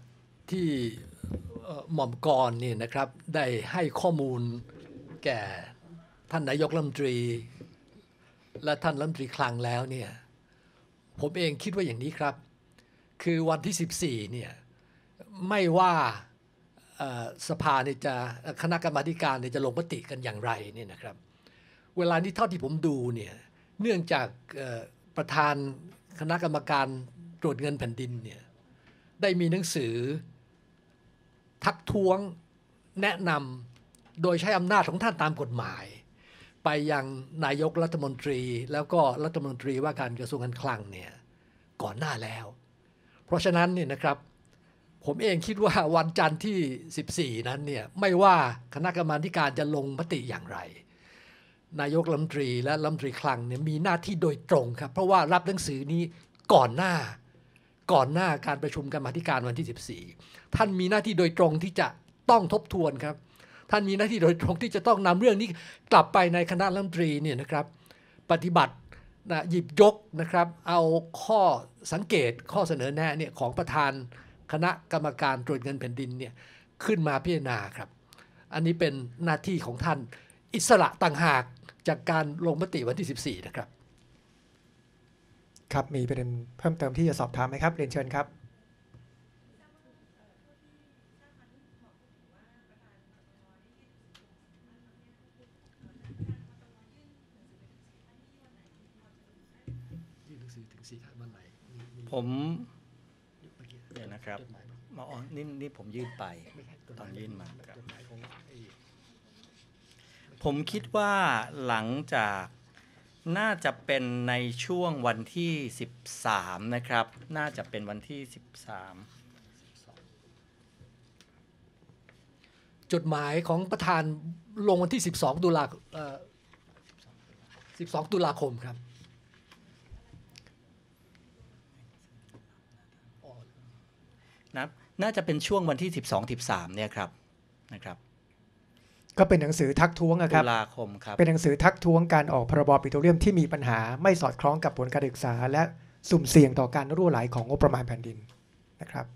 ที่หม่อมกรนี่นะครับได้ให้ข้อมูลแก่ท่านนายกรัฐมนตรี และท่านรัฐมนตรีคลังแล้วเนี่ยผมเองคิดว่าอย่างนี้ครับ คือวันที่ 14 เนี่ย ไม่ว่าสภาเนี่ยจะคณะกรรมาการเนี่ยจะลงมติกันอย่างไรเนี่ยนะครับ เวลานี้เท่าที่ผมดูเนี่ย เนื่องจากประธานคณะกรรมการตรวจเงินแผ่นดินเนี่ยได้มีหนังสือทักท้วงแนะนำโดยใช้อำนาจของท่านตามกฎหมายไปยังนายกรัฐมนตรีแล้วก็รัฐมนตรีว่าการกระทรวงการคลังเนี่ยก่อนหน้าแล้ว เพราะฉะนั้นเนี่ยนะครับ ผมเองคิดว่าวันจันทร์ที่ 14 นั้นเนี่ยไม่ว่าคณะกรรมาการจะลงมติอย่างไร นายกรัฐมนตรีและรัฐมนตรีคลังเนี่ยมีหน้าที่โดยตรงครับเพราะว่ารับหนังสือนี้ก่อนหน้า ก่อนหน้าการประชุมกรรมาธิการวันที่ 14 ท่านมีหน้าที่โดยตรงที่จะต้องทบทวนครับท่านมีหน้าที่โดยตรงที่จะต้องนำเรื่องนี้กลับไปในคณะรัฐมนตรีเนี่ยนะครับ ปฏิบัตินะหยิบยกนะครับ เอาข้อสังเกตข้อเสนอแนะเนี่ยของประธานคณะกรรมการตรวจเงินแผ่นดินเนี่ยขึ้นมาพิจารณาครับ อันนี้เป็นหน้าที่ของท่านอิสระต่างหากจากการลงมติวันที่ 14 นะครับ ครับ มีประเด็นเพิ่มเติมที่จะสอบถามไหมครับเรียนเชิญครับผมเนี่ยนะครับมาอ๋อนี่นี่ผมยื่นไปตอนยื่นมาครับผมคิดว่าหลังจากน่าจะเป็นในช่วงวันที่ 13 นะครับ น่าจะเป็นวันที่ 13จดหมายของประธานลงวันที่ 12 ตุลาคม12 ตุลาคมครับนะน่าจะเป็นช่วงวันที่สสสิิบองบสามเนี่ยครับนะครับก็เป็นหนังสือทักท้วงนะครับตุลาคมครับเป็นหนังสือทักท้วงการออกพรบปิโตรเลียมที่มีปัญหาไม่สอดคล้องกับผลการศึกษาและสุ่มเสี่ยงต่อการรั่วไหลของงบประมาณแผ่นดินนะครับ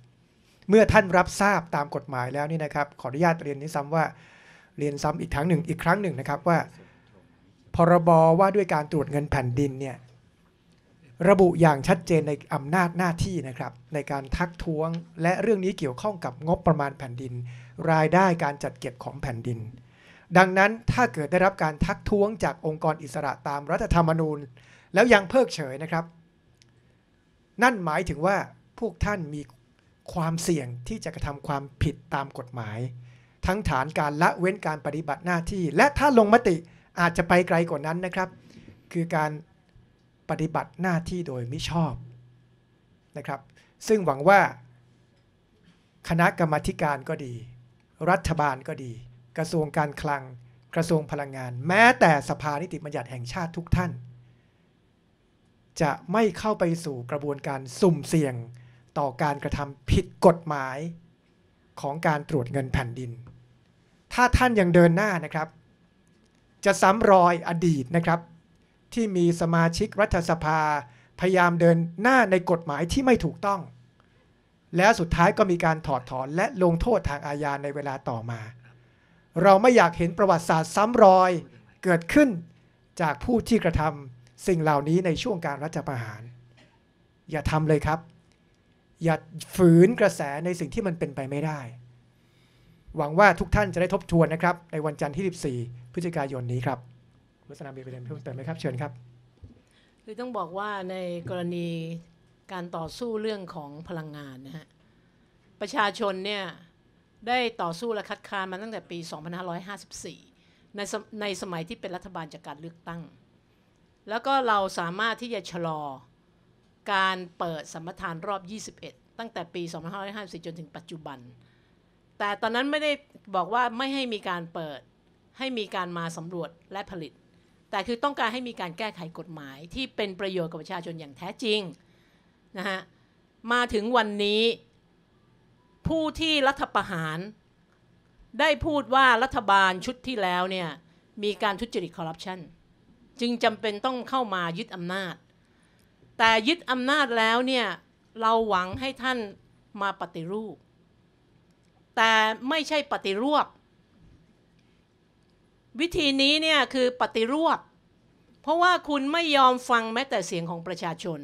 เมื่อท่านรับทราบตามกฎหมายแล้วนี่นะครับขออนุญาตเรียนนี้ซ้ำว่าเรียนซ้ำอีกครั้งหนึ่งอีกครั้งหนึ่งนะครับว่าพรบว่าด้วยการตรวจเงินแผ่นดินเนี่ยระบุอย่างชัดเจนในอำนาจหน้าที่นะครับ ในการทักท้วงและเรื่องนี้เกี่ยวข้องกับงบประมาณแผ่นดิน รายได้การจัดเก็บของแผ่นดิน ดังนั้นถ้าเกิดได้รับการทักท้วงจากองค์กรอิสระตามรัฐธรรมนูญ แล้วยังเพิกเฉยนะครับ นั่นหมายถึงว่า พวกท่านมีความเสี่ยงที่จะกระทำความผิดตามกฎหมาย ทั้งฐานการละเว้นการปฏิบัติหน้าที่ และถ้าลงมติอาจจะไปไกลกว่านั้นนะครับ คือการปฏิบัติหน้าที่โดยมิชอบนะครับ ซึ่งหวังว่า คณะกรรมการก็ดี รัฐบาลก็ดี กระทรวงการคลังกระทรวงพลังงาน แม้แต่สภานิติบัญญัติแห่งชาติทุกท่าน จะไม่เข้าไปสู่กระบวนการสุ่มเสี่ยงต่อการกระทำผิดกฎหมายของการตรวจเงินแผ่นดิน ถ้าท่านยังเดินหน้านะครับ จะซ้ำรอยอดีตนะครับที่มีสมาชิกรัฐสภาพยายามเดินหน้าในกฎหมายที่ไม่ถูกต้อง แล้วสุดท้ายก็มีการถอดถอนและลงโทษทางอาญาในเวลาต่อมา เราไม่อยากเห็นประวัติศาสตร์ซ้ำรอยเกิดขึ้นจากผู้ที่กระทำสิ่งเหล่านี้ในช่วงการรัฐประหาร อย่าทำเลยครับ อย่าฝืนกระแสในสิ่งที่มันเป็นไปไม่ได้ หวังว่าทุกท่านจะได้ทบทวนนะครับ ในวันจันทร์ที่ 14 พฤศจิกายนนี้ครับุัสนามีประเด็นเพิ่มเติมไหมครับ เชิญครับ คือต้องบอกว่าในกรณีการต่อสู้เรื่องของพลังงานนะฮะ ประชาชนเนี่ย ได้ต่อสู้และคัดค้านมาตั้งแต่ปี 2554ในในสมัยที่เป็นรัฐบาลจากการเลือกตั้ง แล้วก็เราสามารถที่จะชะลอการเปิดสมรทานรอบ 21 ตั้งแต่ปี 2554 จนถึงปัจจุบัน แต่ตอนนั้นไม่ได้บอกว่าไม่ให้มีการเปิดให้มีการมาสำรวจและผลิตแต่คือต้องการให้มีการแก้ไขกฎหมาย ที่เป็นประโยชน์กับประชาชนอย่างแท้จริงนะฮะมาถึงวันนี้ ผู้ที่รัฐประหาร ได้พูดว่ารัฐบาลชุดที่แล้วเนี่ย มีการทุจริตคอร์รัปชันจึงจำเป็นต้องเข้ามายึดอำนาจ แต่ยึดอำนาจแล้วเนี่ย เราหวังให้ท่านมาปฏิรูป แต่ไม่ใช่ปฏิรูปวิธีนี้เนี่ยคือปฏิรูปเพราะว่าคุณไม่ยอมฟังแม้แต่เสียงของประชาชน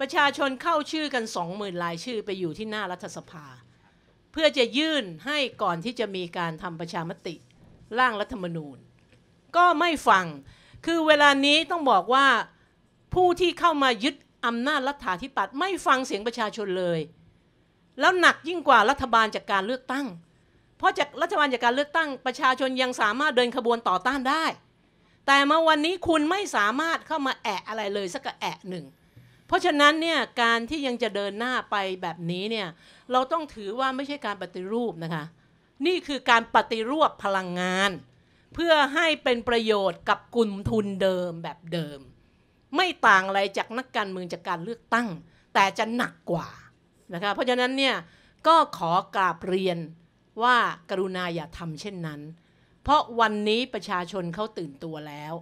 ประชาชนเข้าชื่อกันสองหมื่นลายชื่อไปอยู่ที่หน้ารัฐสภา เพื่อจะยื่นให้ก่อนที่จะมีการทำประชามติร่างรัฐธรรมนูญ ก็ไม่ฟังคือเวลานี้ต้องบอกว่าผู้ที่เข้ามายึดอำนาจรัฐาธิปัตย์ไม่ฟังเสียงประชาชนเลย แล้วหนักยิ่งกว่ารัฐบาลจากการเลือกตั้งเพราะจากรัฐบาลจากการเลือกตั้ง ประชาชนยังสามารถเดินขบวนต่อต้านได้ แต่มาวันนี้คุณไม่สามารถเข้ามาแอะอะไรเลยสักแอะหนึ่ง เพราะฉะนั้นเนี่ยการที่ยังจะเดินหน้าไปแบบนี้เนี่ยเราต้องถือว่าไม่ใช่การปฏิรูปนะคะ นี่คือการปฏิรูปพลังงาน เพื่อให้เป็นประโยชน์กับกลุ่มทุนเดิมแบบเดิม ไม่ต่างอะไรจากนักการเมืองจากการเลือกตั้ง แต่จะหนักกว่านะคะเพราะฉะนั้นเนี่ยก็ขอกราบเรียนว่ากรุณาอย่าทำเช่นนั้น เพราะวันนี้ประชาชนเขาตื่นตัวแล้ว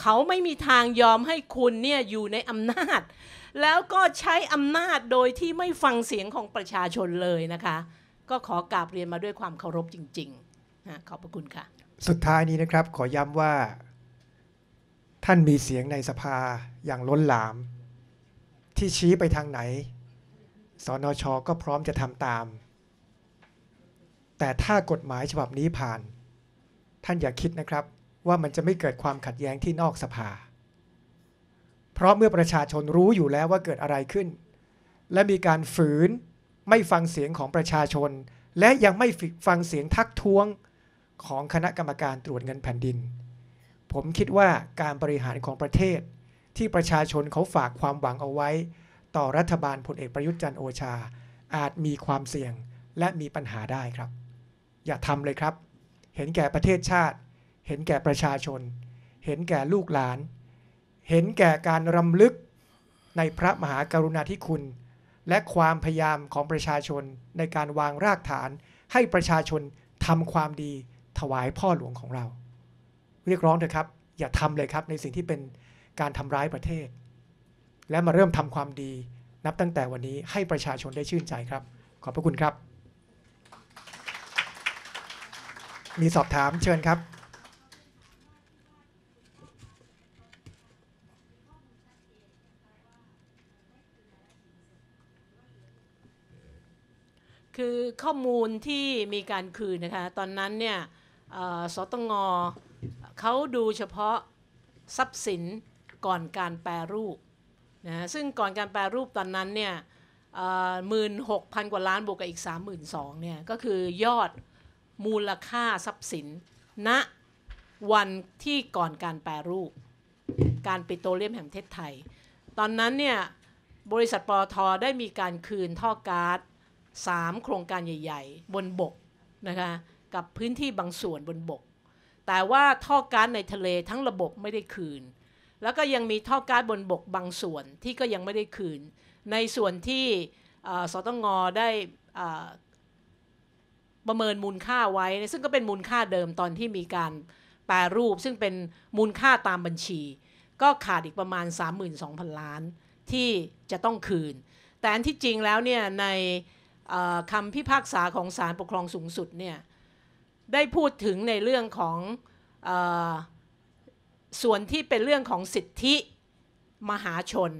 เขาไม่มีทางยอมให้คุณเนี่ยอยู่ในอำนาจ แล้วก็ใช้อำนาจโดยที่ไม่ฟังเสียงของประชาชนเลยนะคะ ก็ขอกราบเรียนมาด้วยความเคารพจริงๆนะขอบพระคุณค่ะ สุดท้ายนี้นะครับ ขอย้ำว่า ท่านมีเสียงในสภาอย่างล้นหลาม ที่ชี้ไปทางไหน สนชก็พร้อมจะทำตามแต่ถ้ากฎหมายฉบับนี้ผ่าน ท่านอย่าคิดนะครับว่ามันจะไม่เกิดความขัดแย้งที่นอกสภา เพราะเมื่อประชาชนรู้อยู่แล้วว่าเกิดอะไรขึ้น และมีการฝืนไม่ฟังเสียงของประชาชน และยังไม่ฟังเสียงทักท้วงของคณะกรรมการตรวจเงินแผ่นดิน ผมคิดว่าการบริหารของประเทศที่ประชาชนเขาฝากความหวังเอาไว้ ต่อรัฐบาลพลเอกประยุทธ์จันโอชา อาจมีความเสี่ยงและมีปัญหาได้ครับอย่าทำเลยครับ เห็นแก่ประเทศชาติ เห็นแก่ประชาชน เห็นแก่ลูกหลาน เห็นแก่การรำลึกในพระมหากรุณาธิคุณ และความพยายามของประชาชน ในการวางรากฐาน ให้ประชาชนทำความดีถวายพ่อหลวงของเรา เรียกร้องเถอะครับ อย่าทำเลยครับในสิ่งที่เป็นการทำร้ายประเทศ และมาเริ่มทำความดีนับตั้งแต่วันนี้ให้ประชาชนได้ชื่นใจครับ ขอบพระคุณครับมีสอบถามเชิญครับ คือข้อมูลที่มีการคืนนะคะ ตอนนั้นเนี่ยสตงเขาดูเฉพาะทรัพย์สินก่อนการแปรรูปนะซึ่งก่อนการแปรรูปตอนนั้นเนี่ยหมื่นหกพันกว่าล้านบวกกับอีก 3 2 0 0 0 เนี่ย ก็คือยอดมูลค่าทรัพย์สินณนะวันที่ก่อนการแปรรูป การปิโตรเลียมแห่งประเทศไทย ตอนนั้นเนี่ย บริษัทปอทอได้มีการคืนท่อการ์ด3โครงการใหญ่ๆ บนบกนะคะ กับพื้นที่บางส่วนบนบก แต่ว่าท่อการ์ดในทะเลทั้งระบบไม่ได้คืน แล้วก็ยังมีท่อการ์ดบนบกบางส่วนที่ก็ยังไม่ได้คืน ในส่วนที่สตงได้ประเมินมูลค่าไว้ ซึ่งก็เป็นมูลค่าเดิมตอนที่มีการแปรรูป ซึ่งเป็นมูลค่าตามบัญชี ก็ขาดอีกประมาณ 32,000 ล้านที่จะต้องคืน แต่ที่จริงแล้วเนี่ย ในคำพิพากษาของศาลปกครองสูงสุดเนี่ย ได้พูดถึงในเรื่องของอส่วนที่เป็นเรื่องของสิทธิมหาชน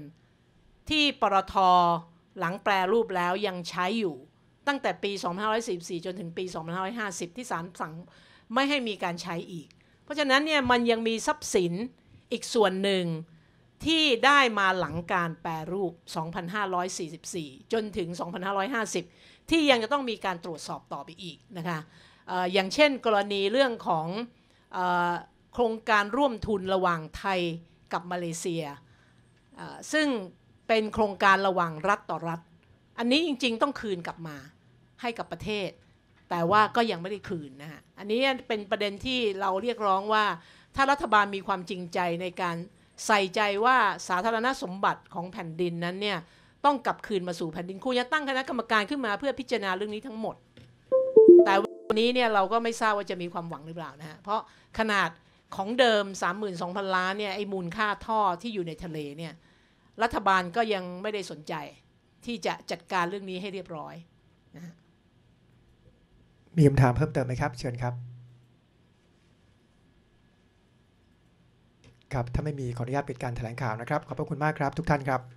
ที่ปรทหลังแปรรูปแล้วยังใช้อยู่ตั้งแต่ปี 2544 จนถึงปี 2550 ที่ศาลสั่ง ไม่ให้มีการใช้อีก เพราะฉะนั้นเนี่ยมันยังมีทรัพย์สินอีกส่วนหนึ่งที่ได้มาหลังการแปรรูป 2544 จนถึง 2550 ที่ยังจะต้องมีการตรวจสอบต่อไปอีกนะคะอย่างเช่นกรณีเรื่องของโครงการร่วมทุนระหว่างไทยกับมาเลเซีย ซึ่งเป็นโครงการระหว่างรัฐต่อรัฐ อันนี้จริง ๆต้องคืนกลับมาให้กับประเทศ แต่ว่าก็ยังไม่ได้คืนนะฮะ อันนี้เป็นประเด็นที่เราเรียกร้องว่า ถ้ารัฐบาลมีความจริงใจในการใส่ใจว่าสาธารณสมบัติของแผ่นดินนั้นเนี่ย ต้องกลับคืนมาสู่แผ่นดินคุณจะตั้งคณะกรรมการขึ้นมาเพื่อพิจารณาเรื่องนี้ทั้งหมด แต่วันนี้เนี่ยเราก็ไม่ทราบว่าจะมีความหวังหรือเปล่านะฮะเพราะขนาดของเดิม 32,000 ล้านเนี่ยไอ้มูลค่าท่อที่อยู่ในทะเลเนี่ย รัฐบาลก็ยังไม่ได้สนใจที่จะจัดการเรื่องนี้ให้เรียบร้อยนะฮะมีคำถามเพิ่มเติมไหมครับ เชิญครับ ครับถ้าไม่มีขออนุญาตปิดการแถลงข่าวนะครับ ขอบพระคุณมากครับ ทุกท่านครับ